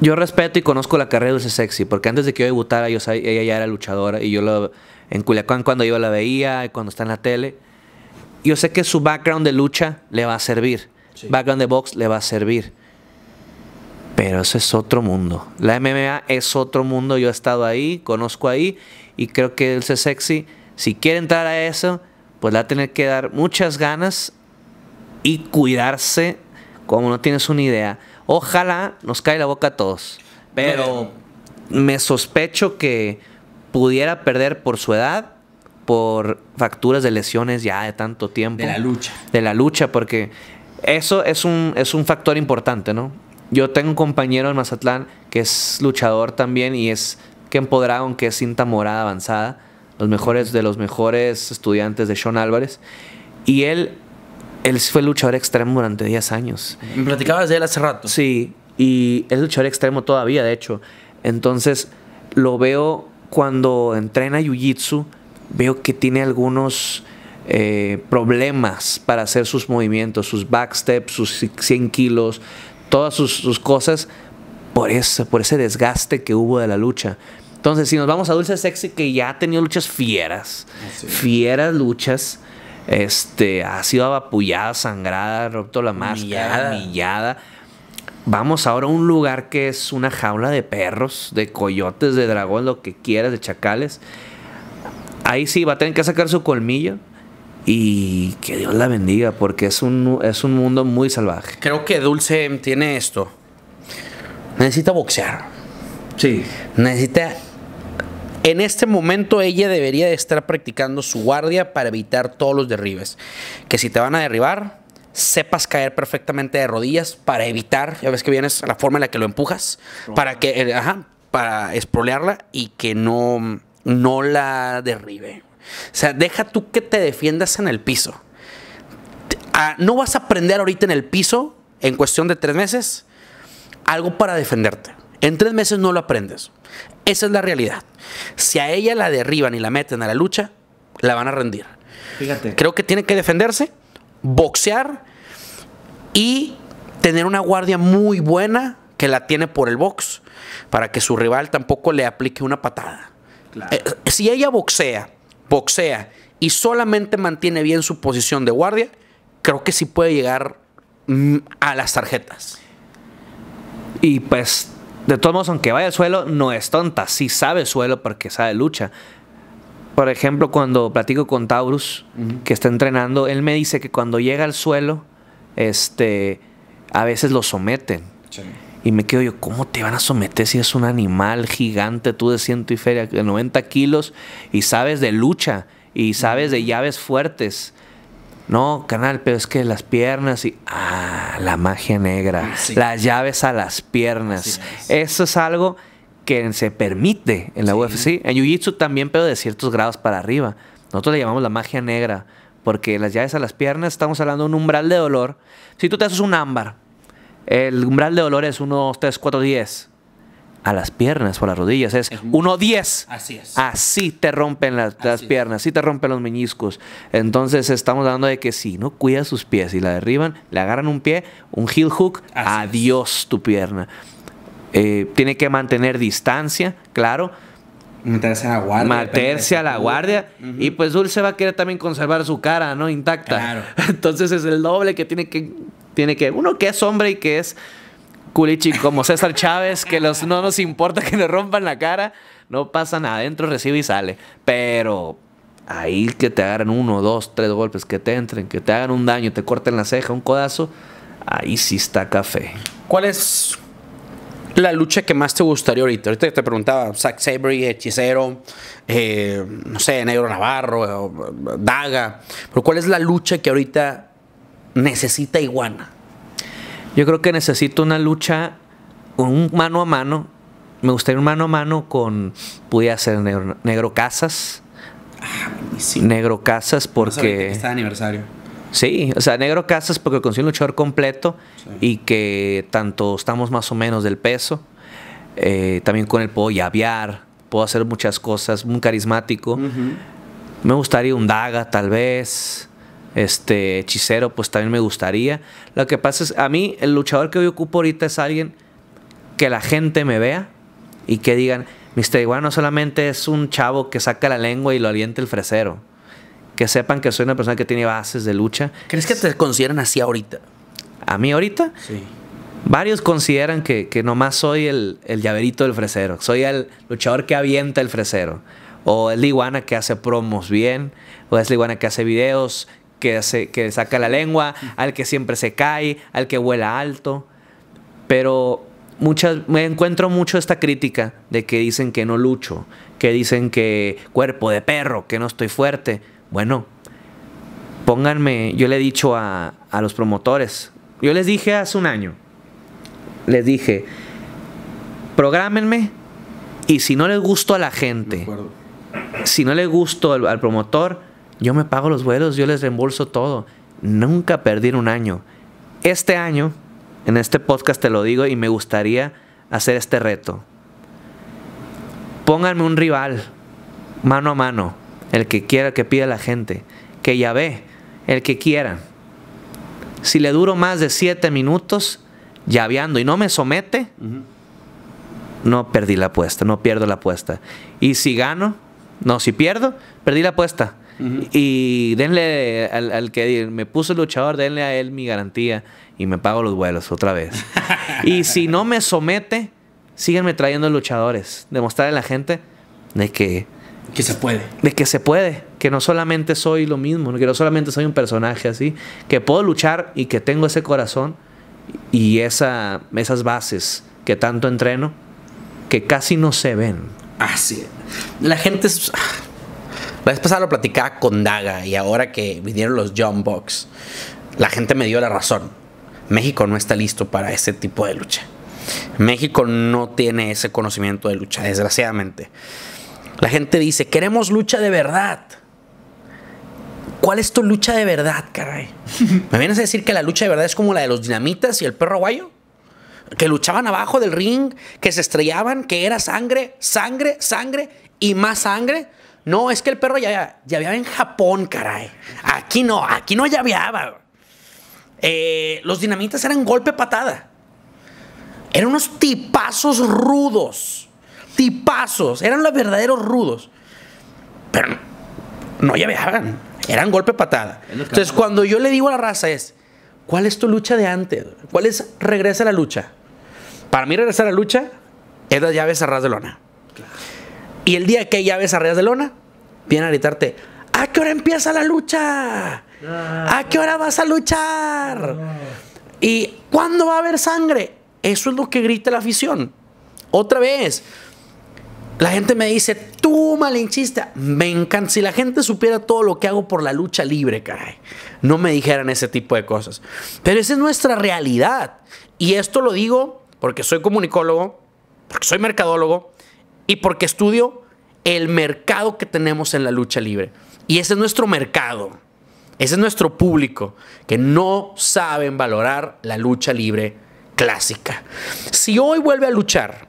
Speaker 1: yo respeto y conozco la carrera de c Sexy, porque antes de que yo debutara, ella ya era luchadora y yo lo en Culiacán cuando yo la veía, cuando está en la tele, yo sé que su background de lucha le va a servir, background de box le va a servir, pero ese es otro mundo. La MMA es otro mundo, yo he estado ahí, conozco ahí y creo que c Sexy, si quiere entrar a eso, pues va a tener que dar muchas ganas y cuidarse como no tienes una idea Ojalá nos cae la boca a todos. Pero me sospecho que pudiera perder por su edad, por facturas de lesiones ya de tanto tiempo. De la lucha. De la lucha, porque eso es un, es un factor importante, ¿no? Yo tengo un compañero en Mazatlán que es luchador también y es que Podragon, que es cinta morada avanzada, los mejores de los mejores estudiantes de Sean Álvarez. Y él él fue luchador extremo durante 10 años. Me platicabas de él hace rato. Sí, y es luchador extremo todavía, de hecho. Entonces, lo veo cuando entrena Jiu-Jitsu, veo que tiene algunos eh, problemas para hacer sus movimientos, sus backsteps, sus 100 kilos, todas sus, cosas, por, eso, por ese desgaste que hubo de la lucha. Entonces, si nos vamos a Dulce Sexy, que ya ha tenido luchas fieras, fieras luchas, este, ha sido abapullada, sangrada, roto la máscara, humillada. Vamos ahora a un lugar que es una jaula de perros, de coyotes, de dragón, lo que quieras, de chacales. Ahí sí, va a tener que sacar su colmillo. Y que Dios la bendiga, porque es un, es un mundo muy salvaje.
Speaker 2: Creo que Dulce tiene esto. Necesita boxear. Sí. Necesita en este momento ella debería de estar practicando su guardia para evitar todos los derribes. Que si te van a derribar, sepas caer perfectamente de rodillas para evitar, ya ves que vienes la forma en la que lo empujas, para que, eh, ajá, para esprolearla y que no, no la derribe. O sea, deja tú que te defiendas en el piso. Ah, no vas a aprender ahorita en el piso, en cuestión de tres meses, algo para defenderte. En tres meses no lo aprendes. Esa es la realidad. Si a ella la derriban y la meten a la lucha, la van a rendir. Creo que tiene que defenderse, boxear y tener una guardia muy buena que la tiene por el box para que su rival tampoco le aplique una patada. Eh, si ella boxea, boxea y solamente mantiene bien su posición de guardia, creo que sí puede llegar mm, a las tarjetas.
Speaker 1: Y pues de todos modos, aunque vaya al suelo, no es tonta. Sí sabe suelo porque sabe lucha. Por ejemplo, cuando platico con Taurus, que está entrenando, él me dice que cuando llega al suelo, este, a veces lo someten. Y me quedo yo, ¿cómo te van a someter si es un animal gigante, tú de ciento y feria, de 90 kilos, y sabes de lucha, y sabes de llaves fuertes? No, canal, pero es que las piernas y. Ah, la magia negra. Ah, las llaves a las piernas. Eso es algo que se permite en la UFC. En Jiu Jitsu también, pero de ciertos grados para arriba. Nosotros le llamamos la magia negra. Porque las llaves a las piernas, estamos hablando de un umbral de dolor. Si tú te haces un ámbar, el umbral de dolor es 1, 2, 3, 4, 10 a las piernas o las rodillas. Es 1-10. Así es. Así te rompen las, piernas, así te rompen los meñiscos. Entonces estamos hablando de que si no cuida sus pies y la derriban, le agarran un pie, un heel hook, adiós tu pierna. Eh, tiene que mantener distancia, claro.
Speaker 2: Meterse a la guardia. Meterse a la guardia.
Speaker 1: Y pues Dulce va a querer también conservar su cara, ¿no? Intacta. Claro. Entonces es el doble que tiene que. Tiene que. Uno que es hombre y que es Culichi como César Chávez, que los, no nos importa que nos rompan la cara, no pasa nada, adentro, recibe y sale. Pero ahí que te agarren uno, dos, tres golpes, que te entren, que te hagan un daño, te corten la ceja, un codazo, ahí sí está café.
Speaker 2: ¿Cuál es la lucha que más te gustaría ahorita? Ahorita te preguntaba, Zack Sabre, Hechicero, eh, no sé, Negro Navarro, eh, eh, Daga. Pero ¿cuál es la lucha que ahorita necesita Iguana? Yo
Speaker 1: creo que necesito una lucha, un mano a mano. Me gustaría un mano a mano con, pudiera ser Negro, Casas. Ah, buenísimo. Negro Casas porque... Está de aniversario. Sí, o sea, Negro Casas porque consigo un luchador completo y que tanto estamos más o menos del peso. Eh, también con él puedo llavear, puedo hacer muchas cosas, muy carismático. Me gustaría un Daga tal vez este hechicero, pues también me gustaría. Lo que pasa es, a mí el luchador que hoy ocupo ahorita es alguien que la gente me vea y que digan, Mr. Iguana no solamente es un chavo que saca la lengua y lo alienta el fresero. Que sepan que soy una persona que tiene bases de lucha. ¿Crees que te consideran así ahorita? ¿A mí ahorita? Sí. Varios consideran que, que nomás soy el, el, llaverito del fresero. Soy el luchador que avienta el fresero. O es la iguana que hace promos bien. O es la iguana que hace videos, que, que saca la lengua, al que siempre se cae, al que vuela alto. Pero muchas, me encuentro mucho esta crítica de que dicen que no lucho, que dicen que cuerpo de perro, que no estoy fuerte. Bueno, pónganme, yo le he dicho a, los promotores, yo les dije hace un año, les dije, programenme y si no les gusto a la gente, si no les gusto al promotor, yo me pago los vuelos, yo les reembolso todo. Nunca perdí un año. Este año, en este podcast te lo digo y me gustaría hacer este reto. Pónganme un rival, mano a mano, el que quiera que pida la gente, que ya ve, el que quiera. Si le duro más de siete minutos llaveando y no me somete, no perdí la apuesta, no pierdo la apuesta. Y si gano, no, si pierdo, perdí la apuesta. Y denle al, que me puso el luchador, denle a él mi garantía y me pago los vuelos otra vez. y si no me somete, síganme trayendo luchadores. Demostrarle a la gente
Speaker 2: de que... Que se puede.
Speaker 1: De que se puede. Que no solamente soy lo mismo, que no solamente soy un personaje así, que puedo luchar y que tengo ese corazón y esa, esas bases que tanto entreno, que casi no se ven.
Speaker 2: Así. la gente es ah, la vez pasada lo platicaba con Daga y ahora que vinieron los John Box, la gente me dio la razón. México no está listo para ese tipo de lucha. México no tiene ese conocimiento de lucha, desgraciadamente. La gente dice, queremos lucha de verdad. ¿Cuál es tu lucha de verdad, caray? ¿Me vienes a decir que la lucha de verdad es como la de los dinamitas y el perro guayo? Que luchaban abajo del ring, que se estrellaban, que era sangre, sangre, sangre y más sangre. No, es que el perro ya llaveaba en Japón, caray. Aquí no, aquí no llaveaba. Eh, los dinamitas eran golpe patada. Eran unos tipazos rudos. Tipazos. Eran los verdaderos rudos. Pero no llaveaban. Eran golpe patada. Entonces, cuando yo le digo a la raza es, ¿cuál es tu lucha de antes? ¿Cuál es regresa a la lucha? Para mí regresar a la lucha es las llaves raza de lona. Y el día que ya ves a de Lona, viene a gritarte, ¿a qué hora empieza la lucha? Ah. ¿A qué hora vas a luchar? ¿Y cuándo va a haber sangre? Eso es lo que grita la afición. Otra vez, la gente me dice, tú malinchista, me encanta. Si la gente supiera todo lo que hago por la lucha libre, caray, no me dijeran ese tipo de cosas. Pero esa es nuestra realidad. Y esto lo digo porque soy comunicólogo, porque soy mercadólogo, y porque estudio el mercado que tenemos en la lucha libre. Y ese es nuestro mercado, ese es nuestro público, que no saben valorar la lucha libre clásica. Si hoy vuelve a luchar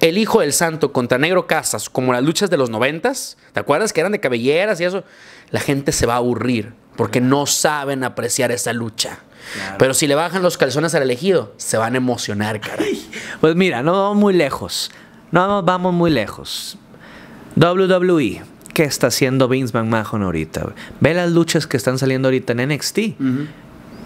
Speaker 2: el hijo del santo contra Negro Casas, como las luchas de los noventas, ¿te acuerdas que eran de cabelleras y eso? La gente se va a aburrir porque no saben apreciar esa lucha. Pero si le bajan los calzones al elegido, se van a emocionar, caray. Pues mira, no muy lejos. No vamos muy lejos.
Speaker 1: WWE. ¿Qué está haciendo Vince McMahon ahorita? Ve las luchas que están saliendo ahorita en NXT.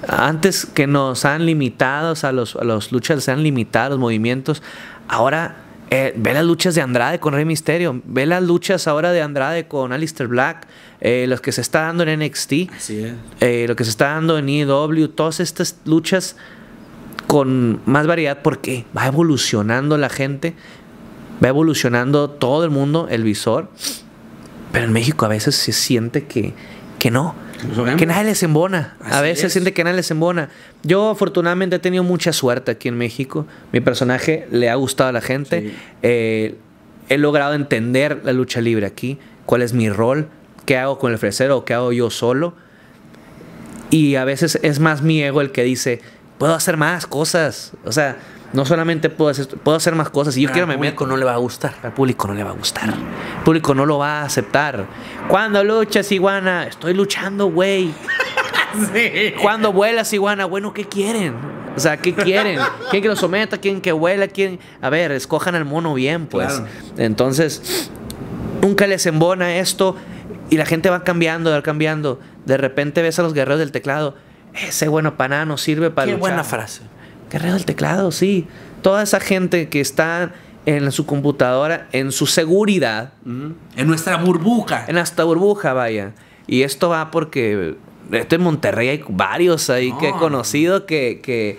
Speaker 1: Antes que nos han limitado, a los luchas se han limitado los movimientos. Ahora eh, ve las luchas de Andrade con Rey Mysterio... Ve las luchas ahora de Andrade con Alistair Black. Eh, los que se está dando en NXT. Eh, lo que se está dando en EW. Todas estas luchas con más variedad porque va evolucionando la gente va evolucionando todo el mundo el visor, pero en México a veces se siente que, que no. Pues, que nadie les embona. a veces se siente que nadie les embona. Yo afortunadamente he tenido mucha suerte aquí en México. Mi personaje le ha gustado a la gente. Eh, he logrado entender la lucha libre aquí. ¿Cuál es mi rol? ¿Qué hago con el fresero o qué hago yo solo? Y a veces es más mi ego el que dice, puedo hacer más cosas. O sea, no solamente puedo hacer, puedo hacer más cosas. Si yo quiero, me meto. no le va a gustar. Al público no le va a gustar. público no lo va a aceptar. Cuando luchas, iguana? Estoy luchando, güey. Cuando vuelas, iguana? Bueno, ¿qué quieren? O sea, ¿qué quieren? ¿Quién que lo someta? ¿Quién que vuela? A ver, escojan al mono bien, pues. Entonces, nunca les embona esto y la gente va cambiando, va cambiando. De repente ves a los guerreros del teclado. Ese bueno paná no sirve para Qué buena frase. Guerrero del teclado, sí. Toda esa gente que está en su computadora, en su seguridad.
Speaker 2: En
Speaker 1: nuestra burbuja. En nuestra burbuja, vaya. Y esto va porque esto en Monterrey hay varios ahí que he conocido que, que,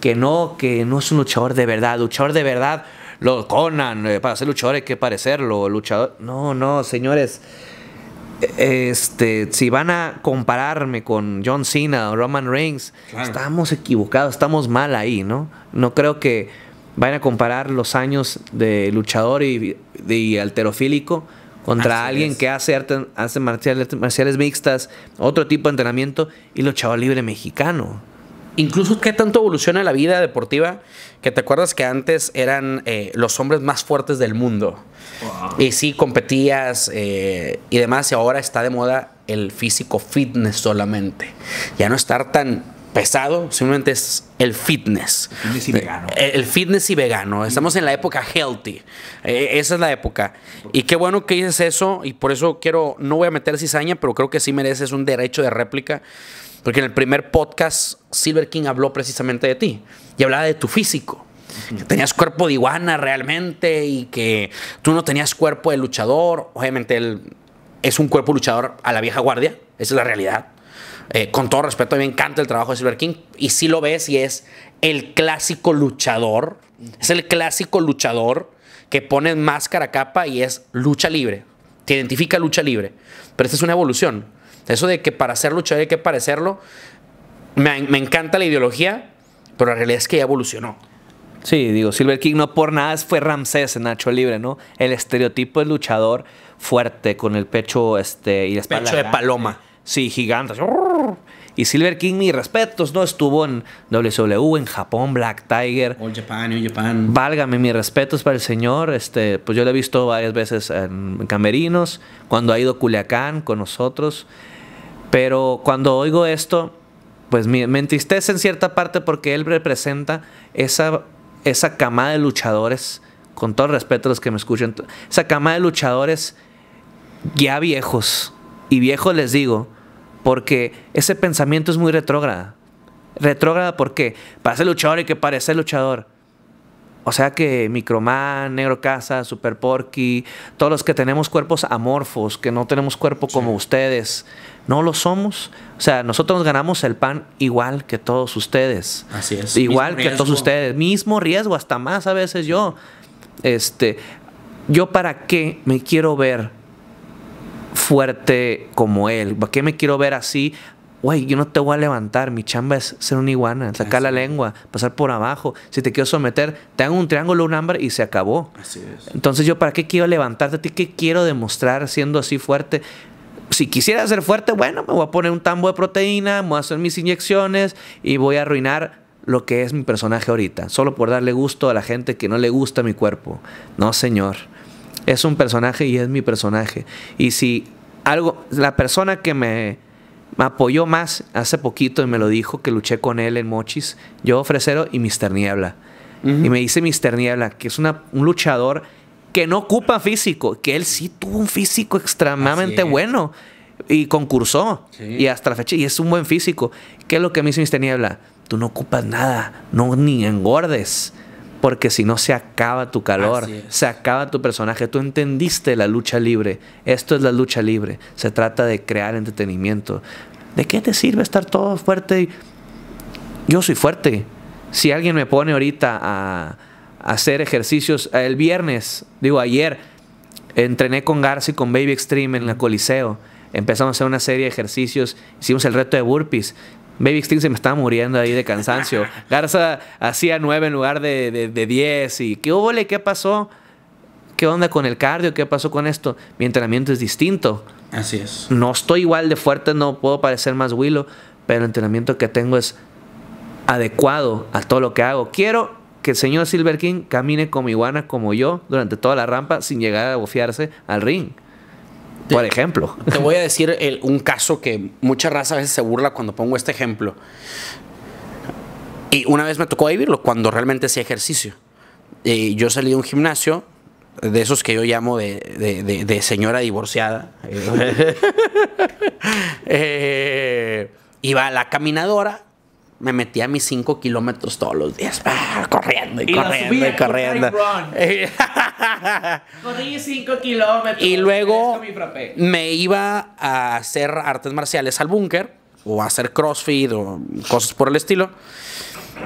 Speaker 1: que, no, que no es un luchador de verdad. Luchador de verdad, lo Conan, eh, para ser luchador hay que parecerlo. Luchador. No, no, señores este, si van a compararme con John Cena o Roman Reigns, estamos equivocados, estamos mal ahí, ¿no? No creo que vayan a comparar los años de luchador y de alterofílico contra alguien que hace, arte, hace marciales, marciales mixtas,
Speaker 2: otro tipo de entrenamiento y luchador libre mexicano incluso qué tanto evoluciona la vida deportiva, que te acuerdas que antes eran eh, los hombres más fuertes del mundo. Y sí, competías eh, y demás, y ahora está de moda el físico fitness solamente. Ya no estar tan pesado, simplemente es el fitness. y vegano. Eh, el, fitness y vegano. Estamos en la época healthy. esa es la época. Y qué bueno que dices eso, y por eso quiero, no voy a meter cizaña, pero creo que sí mereces un derecho de réplica porque en el primer podcast Silver King habló precisamente de ti y hablaba de tu físico. Que tenías cuerpo de iguana realmente y que tú no tenías cuerpo de luchador. Obviamente él es un cuerpo luchador a la vieja guardia, esa es la realidad. Eh, con todo respeto, a mí me encanta el trabajo de Silver King y si lo ves y es el clásico luchador, es el clásico luchador que pone máscara capa y es lucha libre, te identifica lucha libre, pero esta es una evolución. Eso de que para ser luchador hay que parecerlo, me, encanta la ideología, pero la realidad es que
Speaker 1: ya evolucionó. Sí, digo, Silver King no por nada fue Ramsés en Nacho Libre, ¿no? El estereotipo del luchador fuerte, con el pecho este, y la espalda. Pecho de paloma. Sí, gigante Y Silver King, mis respetos, ¿no? Estuvo en WWU, e, en Japón, Black Tiger. All Japan, Japan. Válgame, mis respetos para el señor. Este, pues yo lo he visto varias veces en, Camerinos, cuando ha ido Culiacán con nosotros. Pero cuando oigo esto, pues me, entristece en cierta parte porque él representa esa, esa camada de luchadores, con todo respeto a los que me escuchan, esa camada de luchadores ya viejos. Y viejos les digo, porque ese pensamiento es muy retrógrada. Retrógrada porque parece luchador y que parece luchador. O sea que Microman, Negro Casa, Super Porky, todos los que tenemos cuerpos amorfos, que no tenemos cuerpo como ustedes, no lo somos. O sea, nosotros nos ganamos el pan igual que todos ustedes. Así es. Igual que todos ustedes. Mismo riesgo, hasta más a veces yo. Este, yo para qué me quiero ver fuerte como él. ¿Para qué me quiero ver así? Güey, yo no te voy a levantar. Mi chamba es ser un iguana, sacar la lengua, pasar por abajo. Si te quiero someter, te hago un triángulo, un hambre y se acabó. Así es. Entonces, yo, ¿para qué quiero levantarte? ¿Qué quiero demostrar siendo así fuerte? si quisiera ser fuerte, bueno, me voy a poner un tambo de proteína, me voy a hacer mis inyecciones y voy a arruinar lo que es mi personaje ahorita, solo por darle gusto a la gente que no le gusta mi cuerpo. No, señor. Es un personaje y es mi personaje. Y si algo, la persona que me, apoyó más hace poquito y me lo dijo que luché con él en Mochis, yo ofrecero y Mr. Niebla. Y me dice Mr. Niebla, que es un luchador que no ocupa físico, que él sí tuvo un físico extremadamente bueno y concursó y hasta la fecha y es un buen físico. ¿Qué es lo que me hizo Niebla? Tú no ocupas nada, no ni engordes. Porque si no, se acaba tu calor, se acaba tu personaje. Tú entendiste la lucha libre. Esto es la lucha libre. Se trata de crear entretenimiento. ¿De qué te sirve estar todo fuerte? Yo soy fuerte. Si alguien me pone ahorita a, hacer ejercicios. Eh, el viernes, digo ayer, entrené con Garza y con Baby Extreme en la Coliseo. Empezamos a hacer una serie de ejercicios, hicimos el reto de burpees. Baby Extreme se me estaba muriendo ahí de cansancio. Garza hacía nueve en lugar de, de, diez. ¿Y qué ole? ¿Qué pasó? ¿Qué onda con el cardio? ¿Qué pasó con esto? Mi entrenamiento es distinto. Así es. No estoy igual de fuerte, no puedo parecer más Willow, pero el entrenamiento que tengo es adecuado a todo lo que hago. Quiero que el señor Silver King camine como iguana como yo durante toda la rampa sin llegar a
Speaker 2: bofiarse al ring. Por ejemplo. Te voy a decir un caso que muchas raza a veces se burla cuando pongo este ejemplo. Y una vez me tocó vivirlo cuando realmente hacía ejercicio. Y yo salí de un gimnasio, de esos que yo llamo de, señora divorciada. Eh, iba a la caminadora me metía mis cinco kilómetros todos los días, corriendo y, corriendo y corriendo. Corrí 5 kilómetros. Y luego me iba a hacer artes marciales al búnker o a hacer CrossFit o cosas por el estilo.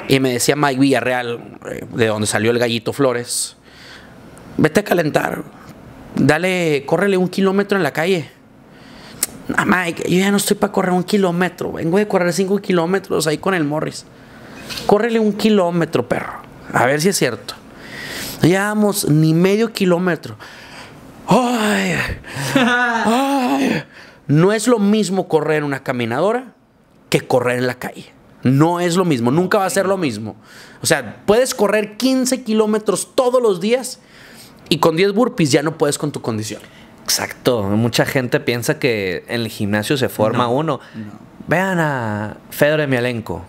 Speaker 2: Y me decía Mike Villarreal, eh, de donde salió el gallito Flores, vete a calentar, dale, córrele un kilómetro en la calle. Ah, Mike, yo ya no estoy para correr un kilómetro, vengo de correr cinco kilómetros ahí con el Morris. Córrele un kilómetro, perro, a ver si es cierto. Ya llevamos ni medio kilómetro. No es lo mismo correr en una caminadora que correr en la calle. No es lo mismo, nunca va a ser lo mismo. O sea, puedes correr 15 kilómetros todos los días y con 10 burpees ya no puedes
Speaker 1: con tu condición. Exacto. Mucha gente piensa que en el gimnasio se forma uno. Vean a Fedor Mialenko.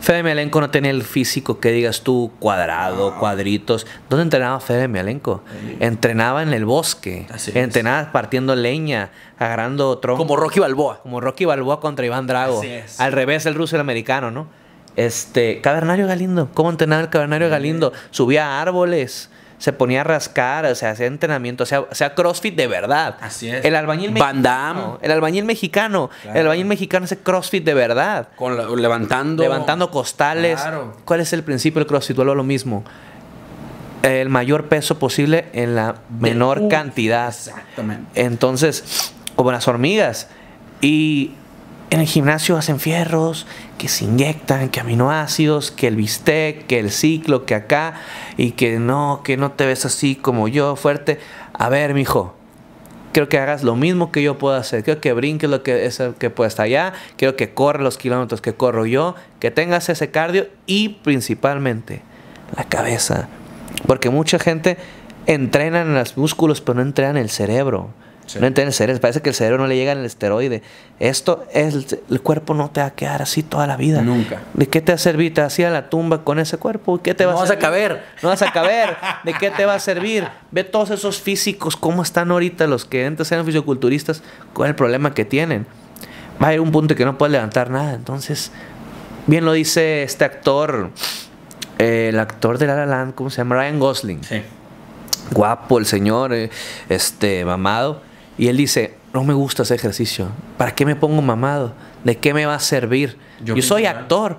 Speaker 1: Fede Mialenco no tenía el físico que digas tú, cuadrado, cuadritos. ¿Dónde entrenaba Fede Mialenco? Entrenaba en el bosque. entrenaba partiendo leña, agarrando troncos. Como Rocky Balboa. Como Rocky Balboa contra Iván Drago. Al revés, el ruso y el americano, ¿no? Este, Cavernario Galindo. ¿Cómo entrenaba el Cabernario Galindo? Subía árboles se ponía a rascar, o sea, hacía entrenamiento, o sea, sea, CrossFit de verdad. Así es. El albañil mexicano. El albañil mexicano. El albañil mexicano hace CrossFit de verdad. Con levantando. Levantando costales. Claro. ¿Cuál es el principio del CrossFit? Vuelvo lo mismo. El mayor peso posible en la menor cantidad. Exactamente. Entonces, como las hormigas. Y en el gimnasio hacen fierros, que se inyectan, que aminoácidos, que el bistec, que el ciclo, que acá, y que no, que no te ves así como yo, fuerte. A ver, mijo, quiero que hagas lo mismo que yo puedo hacer. Quiero que brinques lo que, es, que puede estar allá, quiero que corras los kilómetros que corro yo, que tengas ese cardio y principalmente la cabeza. Porque mucha gente entrena en los músculos, pero no entrena en el cerebro. No entiendes Parece que el cerebro no le llega en el esteroide. Esto es el, cuerpo no te va a quedar así toda la vida. Nunca. ¿De qué te va a servir? ¿Te vas a la tumba con ese cuerpo? ¿Qué te va no vas a caber. No vas a caber. ¿De qué te va a servir? Ve todos esos físicos, cómo están ahorita los que antes eran fisioculturistas, con el problema que tienen. Va a haber un punto que no puedes levantar nada. Entonces, bien lo dice este actor, eh, el actor de La La Land, ¿cómo se llama? Ryan Gosling. Sí. Guapo el señor, eh, este, mamado y él dice, no me gusta ese ejercicio. ¿Para qué me pongo mamado? ¿De qué me va a servir? Yo, soy actor.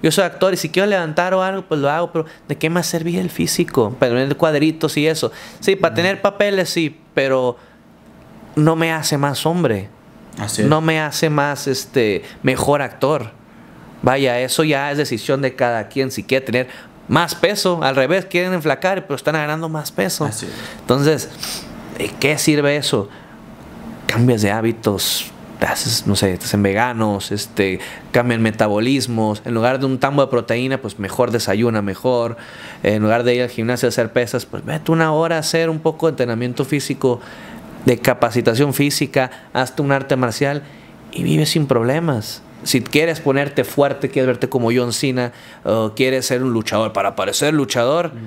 Speaker 1: Yo soy actor y si quiero levantar o algo, pues lo hago, pero ¿de qué me va a servir el físico? Para tener cuadritos y eso. Sí, para tener papeles, sí, pero no me hace más hombre. Así No me hace más este mejor actor. Vaya, eso ya es decisión de cada quien. Si quiere tener más peso, al revés, quieren enflacar, pero están ganando más peso. Así es. Entonces, ¿qué sirve eso? cambias de hábitos, haces, no sé, te en veganos, este, cambian metabolismos, en lugar de un tambo de proteína, pues mejor desayuna mejor, en lugar de ir al gimnasio a hacer pesas, pues vete una hora a hacer un poco de entrenamiento físico, de capacitación física, hazte un arte marcial y vive sin problemas. Si quieres ponerte fuerte, quieres verte como John Cena, o quieres ser un luchador para parecer luchador, mm.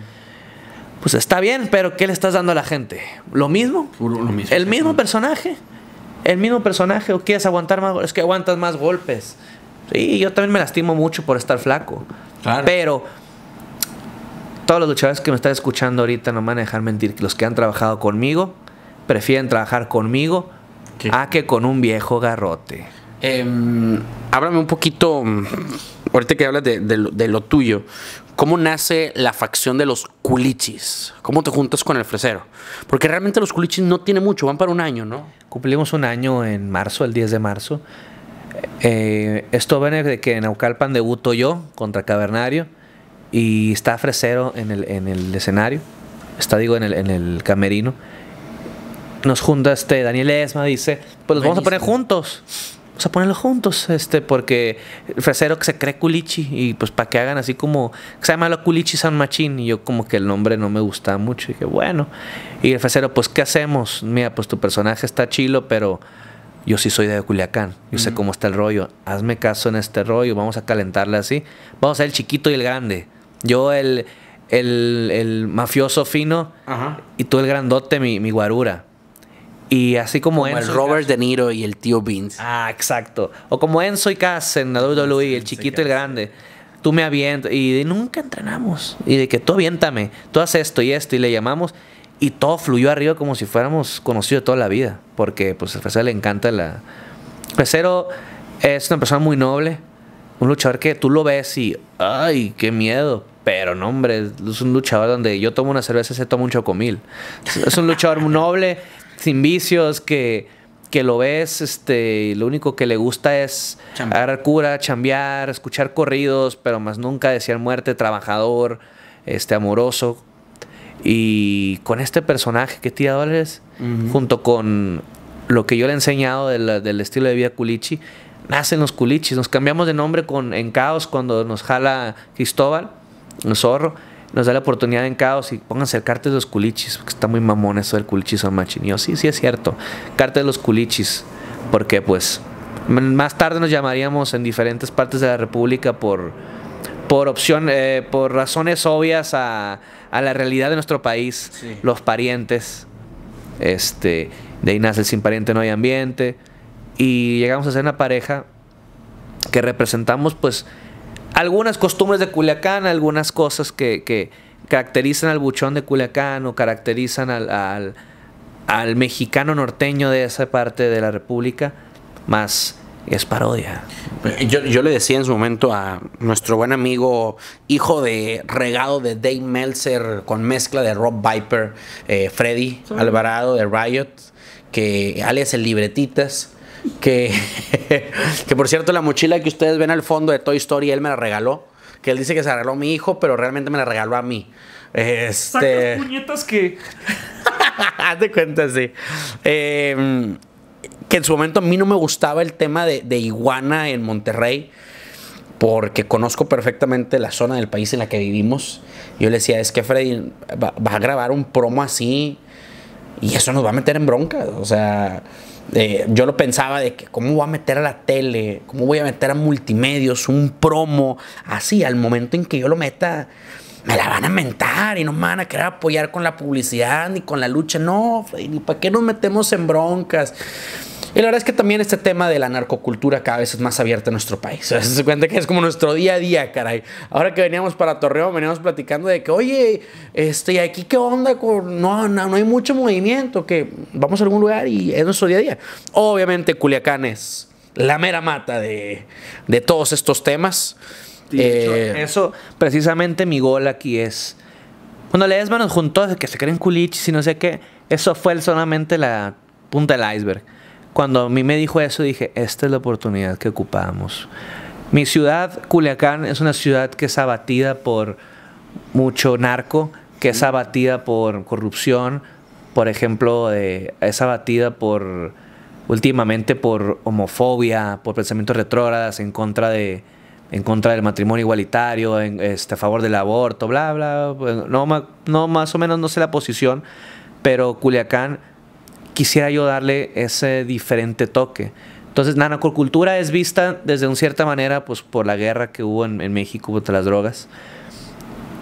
Speaker 1: pues está bien, pero ¿qué le estás dando a la gente? ¿Lo mismo? Lo mismo ¿El mismo mm. personaje? el mismo personaje o quieres aguantar más, es que aguantas más golpes. Sí, yo también me lastimo mucho por estar flaco. Claro. Pero todos los luchadores que me están escuchando ahorita no me van a dejar mentir, que los que han trabajado conmigo
Speaker 2: prefieren trabajar conmigo a que con un viejo garrote. Em, háblame un poquito ahorita que hablas de, lo tuyo, ¿cómo nace la facción de los culichis? ¿Cómo te juntas con el fresero? Porque realmente los culichis
Speaker 1: no tiene mucho, van para un año, ¿no? Cumplimos un año en marzo, el 10 de marzo. Eh, esto viene de que en Aucalpan debuto yo contra Cavernario y está Fresero en el, en el escenario, está digo en el, en el camerino. Nos junta este Daniel Esma, dice, pues los vamos a poner juntos vamos a ponerlo juntos, este, porque el fresero que se cree culichi y pues para que hagan así como, se llama lo culichi San Machín y yo como que el nombre no me gusta mucho, y dije, bueno, y el fresero, pues ¿qué hacemos? Mira, pues tu personaje está chilo, pero yo sí soy de Culiacán, yo sé cómo está el rollo, hazme caso en este rollo, vamos a calentarle así, vamos a ser el chiquito y el grande, yo el, el, mafioso fino y tú el grandote, mi, mi guarura. Y así como, como el Robert
Speaker 2: De Niro y el tío Vince. Ah, exacto. O como
Speaker 1: Enzo y Cass en la WWE, el chiquito y el grande. Tú me avientas. Y de nunca entrenamos. Y de que tú aviéntame. Tú haces esto y esto. Y le llamamos. Y todo fluyó arriba como si fuéramos conocidos toda la vida. Porque pues a Fresero le encanta la... Fresero es una persona muy noble. Un luchador que tú lo ves y... ¡Ay, qué miedo! Pero no, hombre, es un luchador donde yo tomo una cerveza y se toma un chocomil. Es un luchador noble sin vicios, que, lo ves, este, lo único que le gusta es dar cura, chambear, escuchar corridos, pero más nunca decir muerte, trabajador, este, amoroso. Y con este personaje que tía Dolores, junto con lo que yo le he enseñado del estilo de vida culichi, nacen los culichis. Nos cambiamos de nombre con, en Caos cuando nos jala Cristóbal, el zorro nos da la oportunidad en caos y pónganse el de los culichis, porque está muy mamón eso del culichis o machín. sí, sí es cierto, cartel de los culichis, porque pues más tarde nos llamaríamos en diferentes partes de la República por, por opción, eh, por razones obvias a, la realidad de nuestro país, los parientes, este, de ahí nace el sin pariente no hay ambiente, y llegamos a ser una pareja que representamos pues algunas costumbres de Culiacán, algunas cosas que, caracterizan al buchón de Culiacán o caracterizan al, mexicano norteño de esa parte de la República,
Speaker 2: más es parodia. Eh, yo, le decía en su momento a nuestro buen amigo, hijo de regado de Dave Meltzer con mezcla de Rob Viper, eh, Freddy Alvarado de Riot, que alias el Libretitas que, que por cierto la mochila que ustedes ven al fondo de Toy Story, él me la regaló, que él dice que se la regaló a mi hijo, pero realmente me la regaló a mí. Este... puñetas que... Haz de cuenta, sí. Em, que en su momento a mí no me gustaba el tema de, iguana en Monterrey porque conozco perfectamente la zona del país en la que vivimos. Yo le decía, es que Freddy, va a grabar un promo así y eso nos va a meter en bronca. O sea, yo lo pensaba de que cómo voy a meter a la tele, cómo voy a meter a multimedios, un promo, así, al momento en que yo lo meta, me la van a mentar y no me van a querer apoyar con la publicidad ni con la lucha, no, para qué nos metemos en broncas. Y la verdad es que también este tema de la narcocultura cada vez es más abierta en nuestro país. se cuenta que es como nuestro día a día, caray. Ahora que veníamos para Torreón, veníamos platicando de que, oye, este, aquí qué onda? No, no, no hay mucho movimiento, que vamos a algún lugar y es nuestro día a día. Obviamente Culiacán es la mera mata de, todos estos temas. Eh, eso, precisamente mi gol
Speaker 1: aquí es... Cuando le des manos juntos, que se creen culichis y no sé qué, eso fue solamente la punta del iceberg cuando a mí me dijo eso, dije, esta es la oportunidad que ocupamos. Mi ciudad, Culiacán, es una ciudad que es abatida por mucho narco, que es abatida por corrupción, por ejemplo, es abatida por últimamente por homofobia, por pensamientos retrógradas en contra de en contra del matrimonio igualitario, en, este, a favor del aborto, bla, bla. No, no, más o menos no sé la posición, pero Culiacán quisiera yo darle ese diferente toque. Entonces, la narcocultura es vista desde una cierta manera pues, por la guerra que hubo en, México contra las drogas.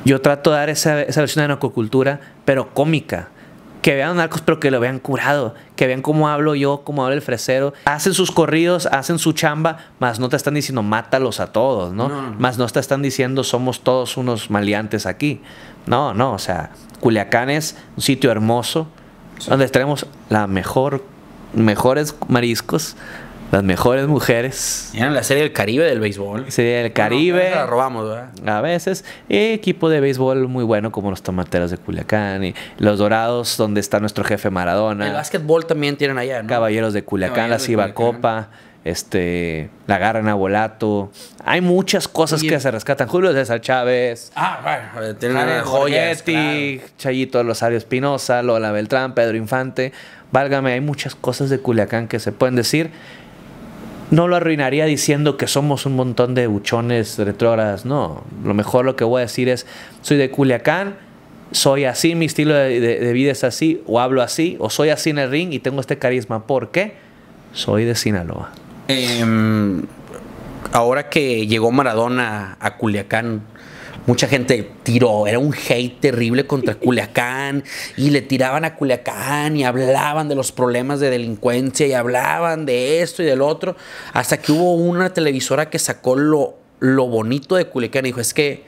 Speaker 1: Yo trato de dar esa, versión de narcocultura, pero cómica. Que vean narcos, pero que lo vean curado. Que vean cómo hablo yo, cómo habla el fresero. Hacen sus corridos, hacen su chamba, más no te están diciendo mátalos a todos, ¿no? no. Más no te están diciendo somos todos unos maleantes aquí. No, no, o sea, Culiacán es un sitio hermoso, donde tenemos la mejor, mejores mariscos, las mejores mujeres. eran
Speaker 2: la serie del Caribe del béisbol. Serie del Caribe. la robamos,
Speaker 1: A veces. equipo de béisbol muy bueno como los Tomateros de Culiacán y los Dorados, donde está nuestro jefe Maradona. El básquetbol también tienen allá, Caballeros de Culiacán, la Cibacopa. Copa este, la agarran a Volato. Hay muchas cosas que se rescatan. Julio César Chávez.
Speaker 2: Ah, bueno. Eh, tiene Joyetti,
Speaker 1: Chayito Rosario Espinosa, Lola Beltrán, Pedro Infante. Válgame, hay muchas cosas de Culiacán que se pueden decir. No lo arruinaría diciendo que somos un montón de buchones retrógradas. No, lo mejor lo que voy a decir es, soy de Culiacán, soy así, mi estilo de vida es así, o hablo así, o soy así en el ring y tengo este carisma. ¿Por qué?
Speaker 2: Soy de Sinaloa. Em, ahora que llegó Maradona a Culiacán, mucha gente tiró, era un hate terrible contra Culiacán y le tiraban a Culiacán y hablaban de los problemas de delincuencia y hablaban de esto y del otro, hasta que hubo una televisora que sacó lo, lo bonito de Culiacán y dijo, es que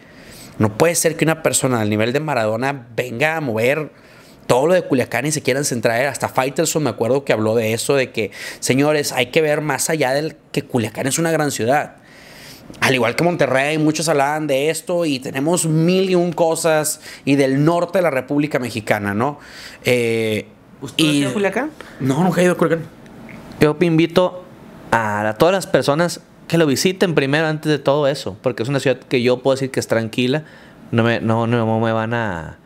Speaker 2: no puede ser que una persona al nivel de Maradona venga a mover todo lo de Culiacán y se quieran centrar. Hasta Fighterson me acuerdo que habló de eso, de que, señores, hay que ver más allá del que Culiacán es una gran ciudad. Al igual que Monterrey, muchos hablaban de esto y tenemos mil y un cosas y del norte de la República Mexicana, ¿no? Eh, ¿Usted y, ha ido a Culiacán? No, nunca he ido a Culiacán. Yo invito a todas las personas
Speaker 1: que lo visiten primero antes de todo eso, porque es una ciudad que yo puedo decir que es tranquila, no, no me van a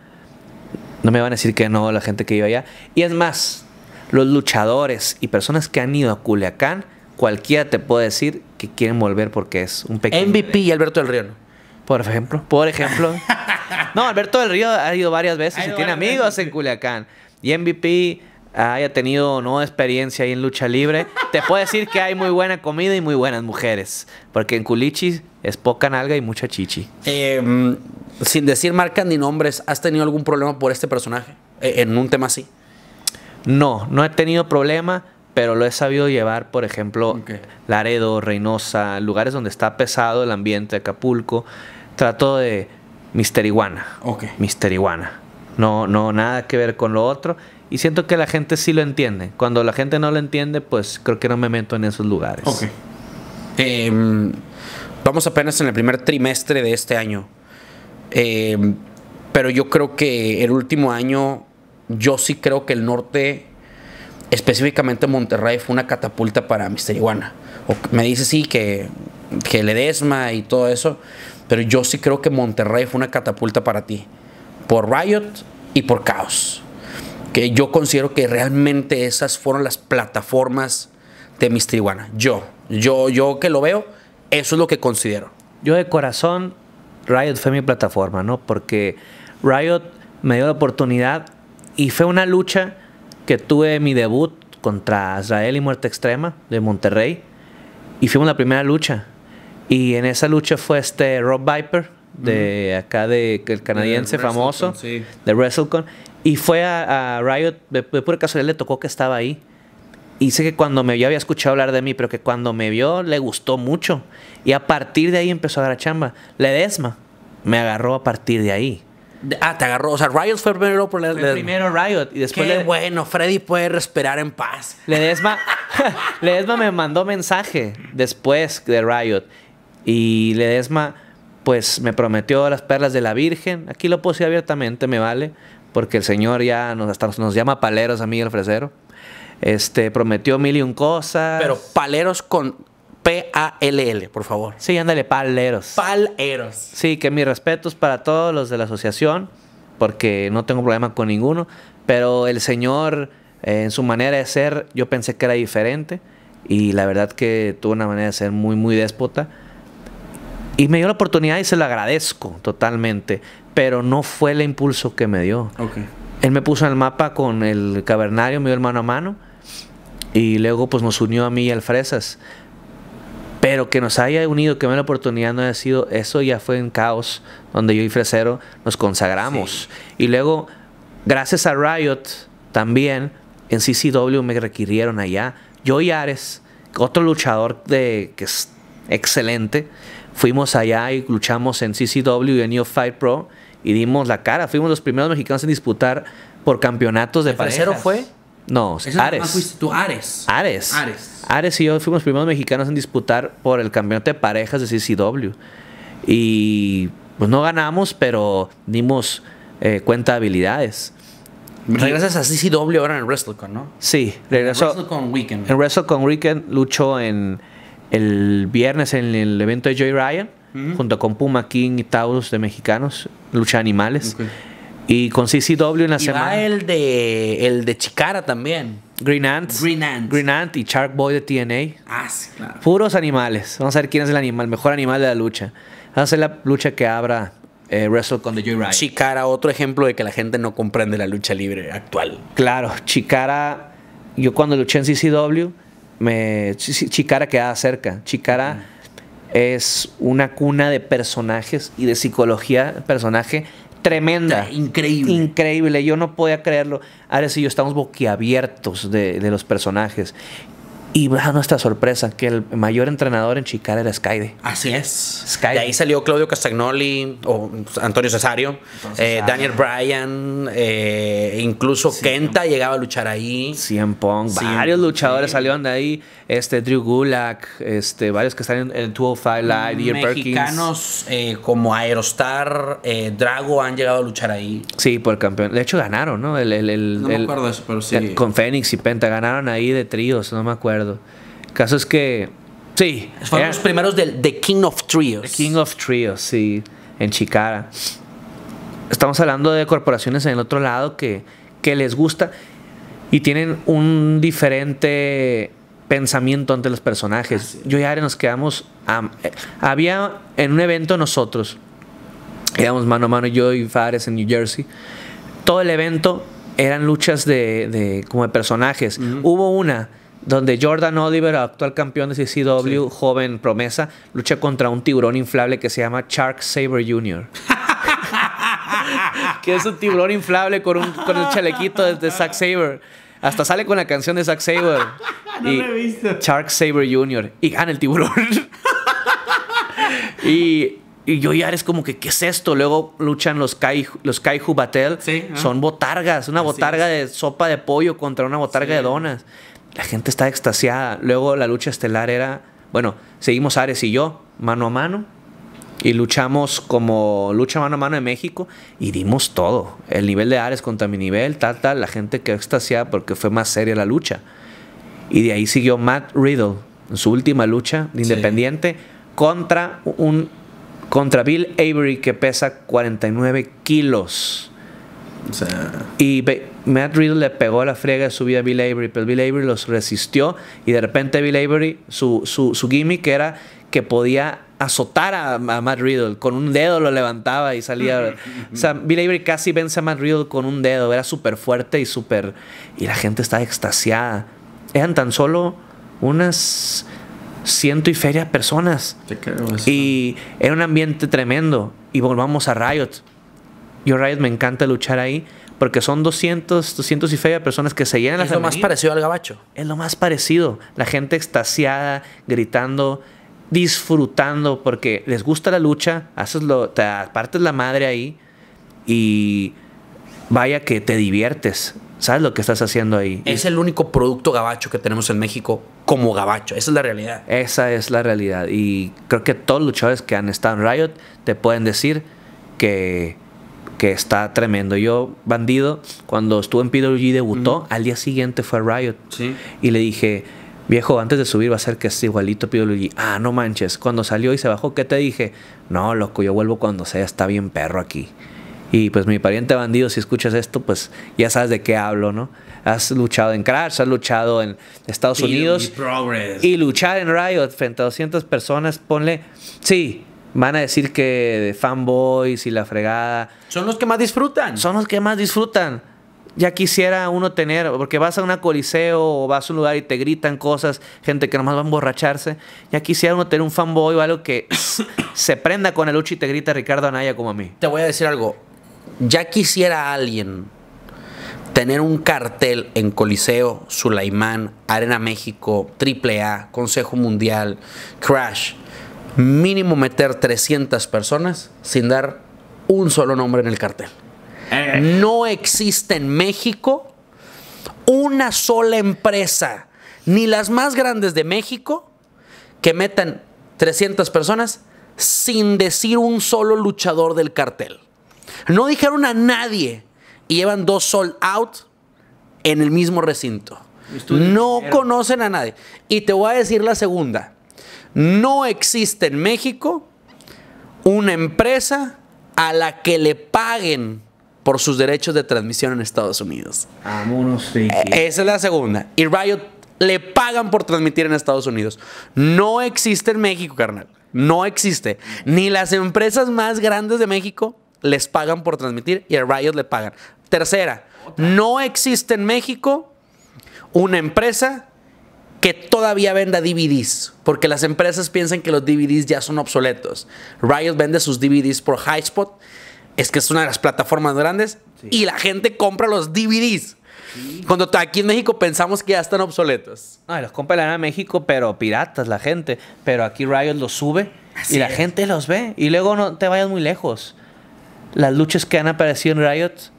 Speaker 1: no me van a decir que no la gente que iba allá. Y es más, los luchadores y personas que han ido a Culiacán, cualquiera te puede decir que quieren volver porque es un pequeño. MVP y Alberto del Río. Por ejemplo, por ejemplo. no, Alberto del Río ha ido varias veces y tiene amigos en Culiacán. Y MVP haya tenido no experiencia ahí en lucha libre, te puedo decir que hay muy buena comida y muy buenas mujeres. Porque en Culichi es poca nalga y mucha chichi.
Speaker 2: Eh, mm, sin decir marcas ni nombres, ¿has tenido algún problema por este personaje e, en un tema así?
Speaker 1: No, no he tenido problema, pero lo he sabido llevar, por ejemplo, Laredo, Reynosa, lugares donde está pesado el ambiente, Acapulco. Trato de Mister Iguana. Okay. Mister Iguana. No, no, nada que ver con lo otro. Y siento que la gente sí lo
Speaker 2: entiende. Cuando la gente no lo entiende, pues creo que no me meto en esos lugares. Em, vamos apenas en el primer trimestre de este año. Em, pero yo creo que el último año, yo sí creo que el norte, específicamente Monterrey, fue una catapulta para Mister Iguana. me dice sí que, que Ledesma y todo eso, pero yo sí creo que Monterrey fue una catapulta para ti. Por Riot y por Caos. Que yo considero que realmente esas fueron las plataformas de Mr. Iguana. Yo, yo, yo que lo veo, eso es lo que considero. Yo de corazón Riot fue mi plataforma, ¿no? Porque
Speaker 1: Riot me dio la oportunidad y fue una lucha que tuve mi debut contra Israel y Muerte Extrema de Monterrey. Y fuimos la primera lucha. Y en esa lucha fue este Rob Viper, de acá de el canadiense famoso, de WrestleCon. Y fue a, Riot, de, de, pura casualidad le tocó que estaba ahí. Y sé que cuando me vio había escuchado hablar de mí, pero que cuando me vio le gustó mucho. Y a partir de ahí empezó a la chamba. Ledesma me agarró a partir de ahí. Ah, te agarró. O sea, Riot fue primero por Primero Riot. Y después. Qué bueno,
Speaker 2: Freddy puede respirar en paz.
Speaker 1: Ledesma, Ledesma me mandó mensaje después de Riot. Y Ledesma, pues me prometió las perlas de la Virgen. Aquí lo puse abiertamente, me vale. Porque el Señor ya nos, hasta nos llama paleros a mí, el fresero. Este, prometió mil y un cosas. Pero
Speaker 2: paleros con
Speaker 1: P-A-L-L, por favor. Sí, ándale, paleros.
Speaker 2: Paleros.
Speaker 1: Sí, que mis respetos para todos los de la asociación, porque no tengo problema con ninguno, pero el señor, eh, en su manera de ser, yo pensé que era diferente, y la verdad que tuvo una manera de ser muy, muy déspota. Y me dio la oportunidad y se lo agradezco totalmente, pero no fue el impulso que me dio. Él me puso en el mapa con el cavernario, me dio el mano a mano, y luego pues nos unió a mí y al Fresas pero que nos haya unido, que la oportunidad no haya sido, eso ya fue en caos, donde yo y Fresero nos consagramos. Y luego, gracias a Riot, también en CCW me requirieron allá. Yo y Ares, otro luchador de, que es excelente, fuimos allá y luchamos en CCW y en New Fight Pro y dimos la cara. Fuimos los primeros mexicanos en disputar por campeonatos de fresero fue? No, Ares.
Speaker 2: Ares. Ares.
Speaker 1: Ares. y yo fuimos primeros mexicanos en disputar por el campeonato de parejas de CCW. Y pues no ganamos, pero dimos eh, cuenta de habilidades. Regresas a
Speaker 2: CCW ahora en WrestleCon, ¿no?
Speaker 1: Sí, regresó. En WrestleCon Weekend. En WrestleCon Weekend luchó en el viernes en el evento de Joy Ryan, junto con Puma King y Taurus de mexicanos, lucha animales. Y con CCW en la y semana. Va
Speaker 2: el de, el de Chicara también.
Speaker 1: Green Ant. Green Ant. Green Ant y Shark Boy de TNA. Ah, sí, claro. Puros animales. Vamos a ver quién es el animal, mejor animal de la lucha. Vamos a hacer la lucha que abra eh, Wrestle con the Joyride.
Speaker 2: Chicara, otro ejemplo
Speaker 1: de que la gente no comprende la lucha libre actual. Claro, Chicara. Yo cuando luché en CCW, me, Chicara quedaba cerca. Chicara. Es una cuna de personajes y de psicología personaje tremenda. increíble. Increíble, yo no podía creerlo. Ares y yo estamos boquiabiertos de, de los personajes. Y a nuestra sorpresa que el mayor entrenador en Chicago era Skyde.
Speaker 2: Así es. Skyde. De ahí salió Claudio Castagnoli, o pues, Antonio eh, Cesario, Daniel Bryan, eh, incluso Kenta llegaba a luchar ahí. Cien Pong, varios luchadores salieron de ahí. Este, Drew Gulak, este, varios que están en el 205 Live, Mexicanos, Mexicanos eh, como Aerostar, Drago han llegado a luchar ahí.
Speaker 1: Sí, por el campeón. De hecho, ganaron, ¿no? El, Con Fénix y Penta ganaron ahí de tríos, no me acuerdo caso es que, sí. Fueron eh, los primeros del The King of Trios. The King of Trios, sí, en Chicara. Estamos hablando de corporaciones en el otro lado que, les gusta y tienen un diferente pensamiento ante los personajes. Yo y Ari nos quedamos. Eh, había en un evento nosotros, quedamos mano a mano yo y Fares en New Jersey. Todo el evento eran luchas de, como personajes. Hubo una donde Jordan Oliver, actual campeón de CCW, joven promesa, lucha contra un tiburón inflable que se llama Shark Saber Jr. que es un tiburón inflable con, un, el chalequito de, Zack Saber. Hasta sale con la canción de Zack Saber. no y he visto. Shark Saber Jr. Y gana el tiburón. y yo ya es como que, ¿qué es esto? Luego luchan los, kai, los Kaiju battle Son botargas, una botarga de sopa de pollo contra una botarga de donas. La gente está extasiada. Luego la lucha estelar era, bueno, seguimos Ares y yo, mano a mano, y luchamos como lucha mano a mano en México y dimos todo. El nivel de Ares contra mi nivel, tal, tal, la gente quedó extasiada porque fue más seria la lucha. Y de ahí siguió Matt Riddle en su última lucha de independiente contra un contra Bill Avery que pesa 49 kilos. Y Matt Riddle le pegó la friega de su vida a Bill Avery, pero Bill Avery los resistió y de repente Bill Avery, su, su, su gimmick era que podía azotar a, Matt Riddle, con un dedo lo levantaba y salía. o sea, Bill Avery casi vence a Matt Riddle con un dedo, era súper fuerte y súper... Y la gente estaba extasiada. Eran tan solo unas ciento y feria personas. Y era un ambiente tremendo. Y volvamos a Riot. Yo Riot me encanta luchar ahí porque son 200, 200 y feria personas que se llenan las Es lo más parecido al gabacho. Es lo más parecido. La gente extasiada, gritando, disfrutando porque les gusta la lucha, haces te partes la madre ahí y vaya que te diviertes. ¿Sabes lo que estás haciendo ahí?
Speaker 2: Es el único producto gabacho que tenemos en México como gabacho. Esa es la realidad.
Speaker 1: Esa es la realidad. Y creo que todos los luchadores que han estado en Riot te pueden decir que que está tremendo. Yo, Bandido, cuando estuve en PWG debutó, al día siguiente fue a Riot. Y le dije, viejo, antes de subir va a ser que es igualito PWG. Ah, no manches, cuando salió y se bajó, ¿qué te dije? No, loco, yo vuelvo cuando sea, está bien perro aquí. Y pues mi pariente bandido, si escuchas esto, pues ya sabes de qué hablo, ¿no? Has luchado en Crash, has luchado en Estados Unidos. Y luchar en Riot frente a 200 personas, ponle, sí, Van a decir que fanboys y la fregada. Son los que más disfrutan. Son los que más disfrutan. Ya quisiera uno tener, porque vas a un coliseo o vas a un lugar y te gritan cosas, gente que nomás va a emborracharse. Ya quisiera uno tener un fanboy o algo que se prenda con el uchi y te grita Ricardo Anaya como a mí. Te voy a decir algo.
Speaker 2: Ya quisiera alguien tener un cartel en Coliseo, Sulaimán, Arena México, AAA, Consejo Mundial, Crash mínimo meter 300 personas sin dar un solo nombre en el cartel. Eh. No existe en México una sola empresa, ni las más grandes de México, que metan 300 personas sin decir un solo luchador del cartel. No dijeron a nadie y llevan dos sold out en el mismo recinto. No conocen a nadie. Y te voy a decir la segunda. No existe en México una empresa a la que le paguen por sus derechos de transmisión en Estados Unidos. Eh, esa es la segunda. Y Riot le pagan por transmitir en Estados Unidos. No existe en México, carnal. No existe. Ni las empresas más grandes de México les pagan por transmitir y a Riot le pagan. Tercera, no existe en México una empresa que todavía venda DVDs, porque las empresas piensan que los DVDs ya son obsoletos. Riot vende sus DVDs por HighSpot, es que es una de las plataformas grandes, y la gente compra los DVDs. Cuando aquí en México pensamos que ya están obsoletos. No, los compra en México, pero piratas la gente. Pero aquí Riot los
Speaker 1: sube y la gente los ve. Y luego no te vayas muy lejos. Las luchas que han aparecido en Riot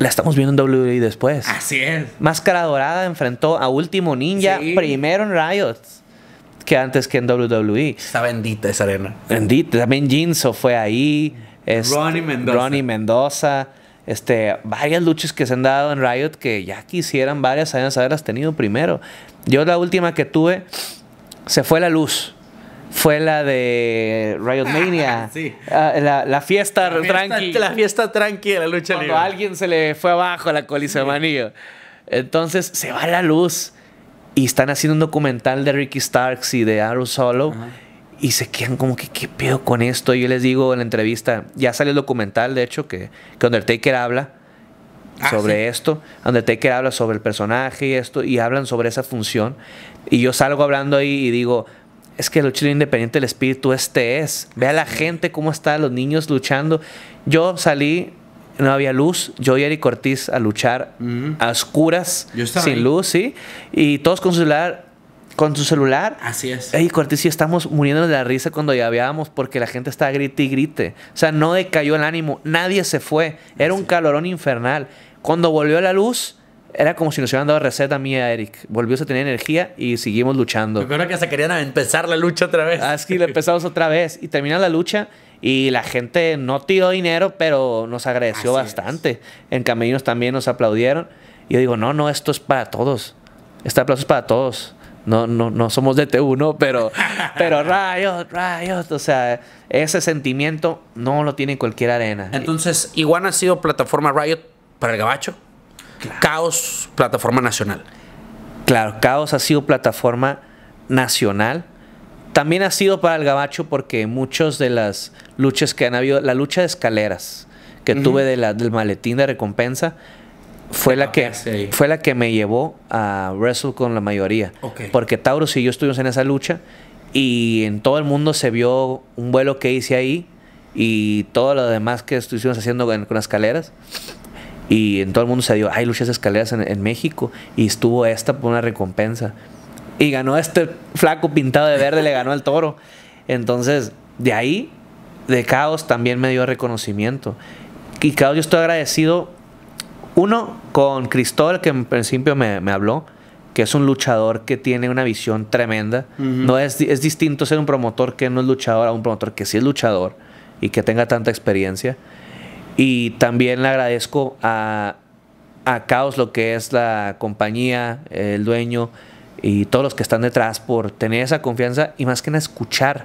Speaker 1: la estamos viendo en WWE después. Así es. Máscara Dorada enfrentó a Último Ninja primero en Riot que antes que en WWE. Está bendita esa arena. Bendita. También Jinso fue ahí. Este, Ronnie Mendoza. Este, varias luchas que se han dado en Riot que ya quisieran varias años haberlas tenido primero. Yo la última que tuve se fue la luz fue la de Riot Mania. sí. Ah, la, fiesta tranqui. la fiesta tranqui la lucha libre. Cuando alguien se le fue abajo la colisa de Entonces se va la luz y están haciendo un documental de Ricky Starks y de Aru Solo. Y se quedan como que, ¿qué pedo con esto? Y yo les digo en la entrevista, ya sale el documental, de hecho, que, que Undertaker habla ah, sobre esto. Undertaker habla sobre el personaje y esto, y hablan sobre esa función. Y yo salgo hablando ahí y digo, es que el chile independiente del espíritu este es. Ve a la gente cómo están los niños luchando. Yo salí, no había luz, yo y Eric Ortiz a luchar mm. a oscuras, sin luz, sí, y todos con su celular con su celular. Así es. Ey, Cortés, y estamos muriéndonos de la risa cuando llaveábamos porque la gente estaba grite y grite. O sea, no decayó el ánimo, nadie se fue. Era un calorón infernal. Cuando volvió la luz, era como si nos hubieran dado receta a mí a Eric. Volvió a tener energía y seguimos luchando. Me
Speaker 2: acuerdo que se querían empezar la lucha otra vez.
Speaker 1: Así ah, empezamos otra vez. Y termina la lucha y la gente no tiró dinero, pero nos agradeció bastante. En caminos también nos aplaudieron. Y yo digo, no, no, esto es para todos. Este aplauso es para todos. No, no, no somos de T1, pero, pero
Speaker 2: Riot. O sea, ese sentimiento no lo tiene cualquier arena. Entonces, igual ha sido plataforma Riot para el gabacho. Caos, plataforma nacional.
Speaker 1: Claro, Caos ha sido plataforma nacional. También ha sido para el Gabacho porque muchas de las luchas que han habido, la lucha de escaleras que tuve de del maletín de recompensa, fue la, que, fue la que me llevó a Wrestle con la mayoría. Porque Taurus y yo estuvimos en esa lucha y en todo el mundo se vio un vuelo que hice ahí y todo lo demás que estuvimos haciendo con, con las escaleras. Y en todo el mundo se dio, hay luchas de escaleras en, México y estuvo esta por una recompensa. Y ganó este flaco pintado de verde, le ganó al toro. Entonces, de ahí, de Caos también me dio reconocimiento. Y Caos, yo estoy agradecido, uno, con Cristóbal, que en principio me, habló, que es un luchador que tiene una visión tremenda. No es, es distinto ser un promotor que no es luchador a un promotor que sí es luchador y que tenga tanta experiencia. Y también le agradezco a, a Caos, lo que es la compañía, el dueño y todos los que están detrás por tener esa confianza y más que nada escuchar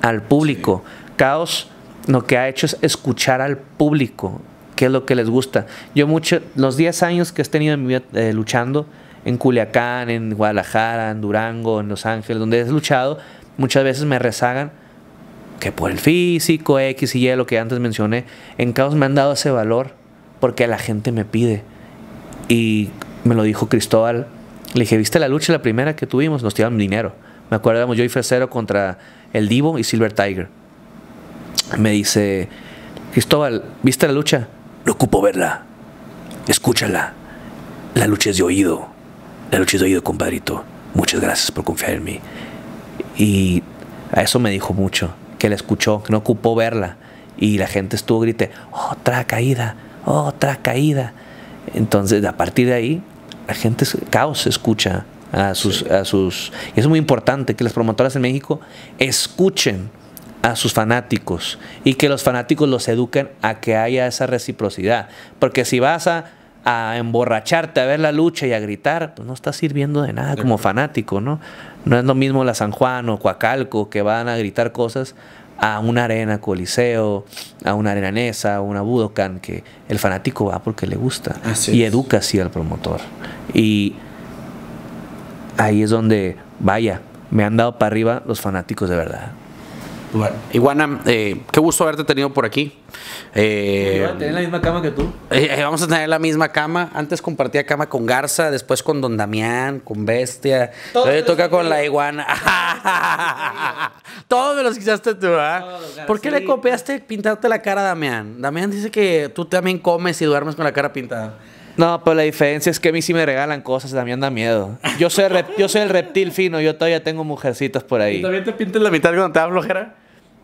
Speaker 1: al público. Caos lo que ha hecho es escuchar al público, qué es lo que les gusta. Yo mucho, los 10 años que he tenido mi eh, luchando en Culiacán, en Guadalajara, en Durango, en Los Ángeles, donde he luchado, muchas veces me rezagan que por el físico, X y Y, lo que antes mencioné, en Caos me han dado ese valor porque la gente me pide. Y me lo dijo Cristóbal. Le dije, ¿viste la lucha la primera que tuvimos? Nos tiraron dinero. Me acuerdo, yo y Fresero contra el Divo y Silver Tiger. Me dice, Cristóbal, ¿viste la lucha? No ocupo verla. Escúchala. La lucha es de oído. La lucha es de oído, compadrito. Muchas gracias por confiar en mí. Y a eso me dijo mucho que la escuchó, que no ocupó verla. Y la gente estuvo grite, otra caída, otra caída. Entonces, a partir de ahí, la gente, caos, escucha a sus... A sus es muy importante que las promotoras en México escuchen a sus fanáticos y que los fanáticos los eduquen a que haya esa reciprocidad. Porque si vas a, emborracharte, a ver la lucha y a gritar, pues no estás sirviendo de nada como fanático, ¿no? No es lo mismo la San Juan o Coacalco que van a gritar cosas a una arena Coliseo, a una arena Nesa, a una Budokan, que el fanático va porque le gusta y educa así al promotor. Y ahí es donde, vaya, me han dado para arriba los fanáticos de verdad.
Speaker 2: Iguana, eh, qué gusto haberte tenido por aquí. Eh, la misma cama que tú. Eh, eh, vamos a tener la misma cama. Antes compartía cama con Garza, después con Don Damián, con Bestia. Todavía toca con la iguana. Todos me los quitaste tú, ¿ah? ¿Por qué le copiaste pintarte la cara a Damián? Damián dice que tú también comes y duermes con la cara pintada.
Speaker 1: No, pero la diferencia es que a mí sí me regalan cosas, Damián da miedo. Yo soy, yo soy el reptil fino, yo todavía tengo mujercitas por ahí. ¿Y
Speaker 2: también te pintas
Speaker 1: la mitad cuando te da flojera?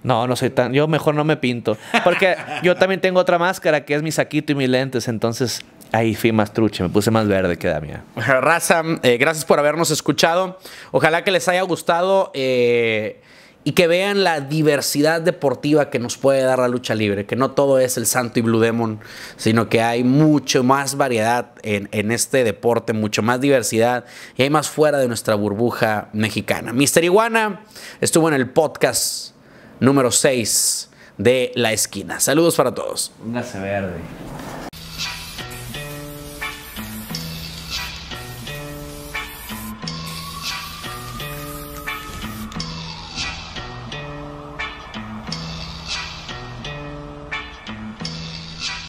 Speaker 1: No, no soy tan. Yo mejor no me pinto. Porque yo también tengo otra máscara que es mi saquito y mis lentes. Entonces ahí fui más truche. Me puse más verde que Damián.
Speaker 2: Raza, eh, gracias por habernos escuchado. Ojalá que les haya gustado. Eh, y que vean la diversidad deportiva que nos puede dar la lucha libre, que no todo es el Santo y Blue Demon, sino que hay mucho más variedad en, en este deporte, mucho más diversidad y hay más fuera de nuestra burbuja mexicana. Mister Iguana estuvo en el podcast número 6 de la esquina. Saludos para todos. Póngase verde.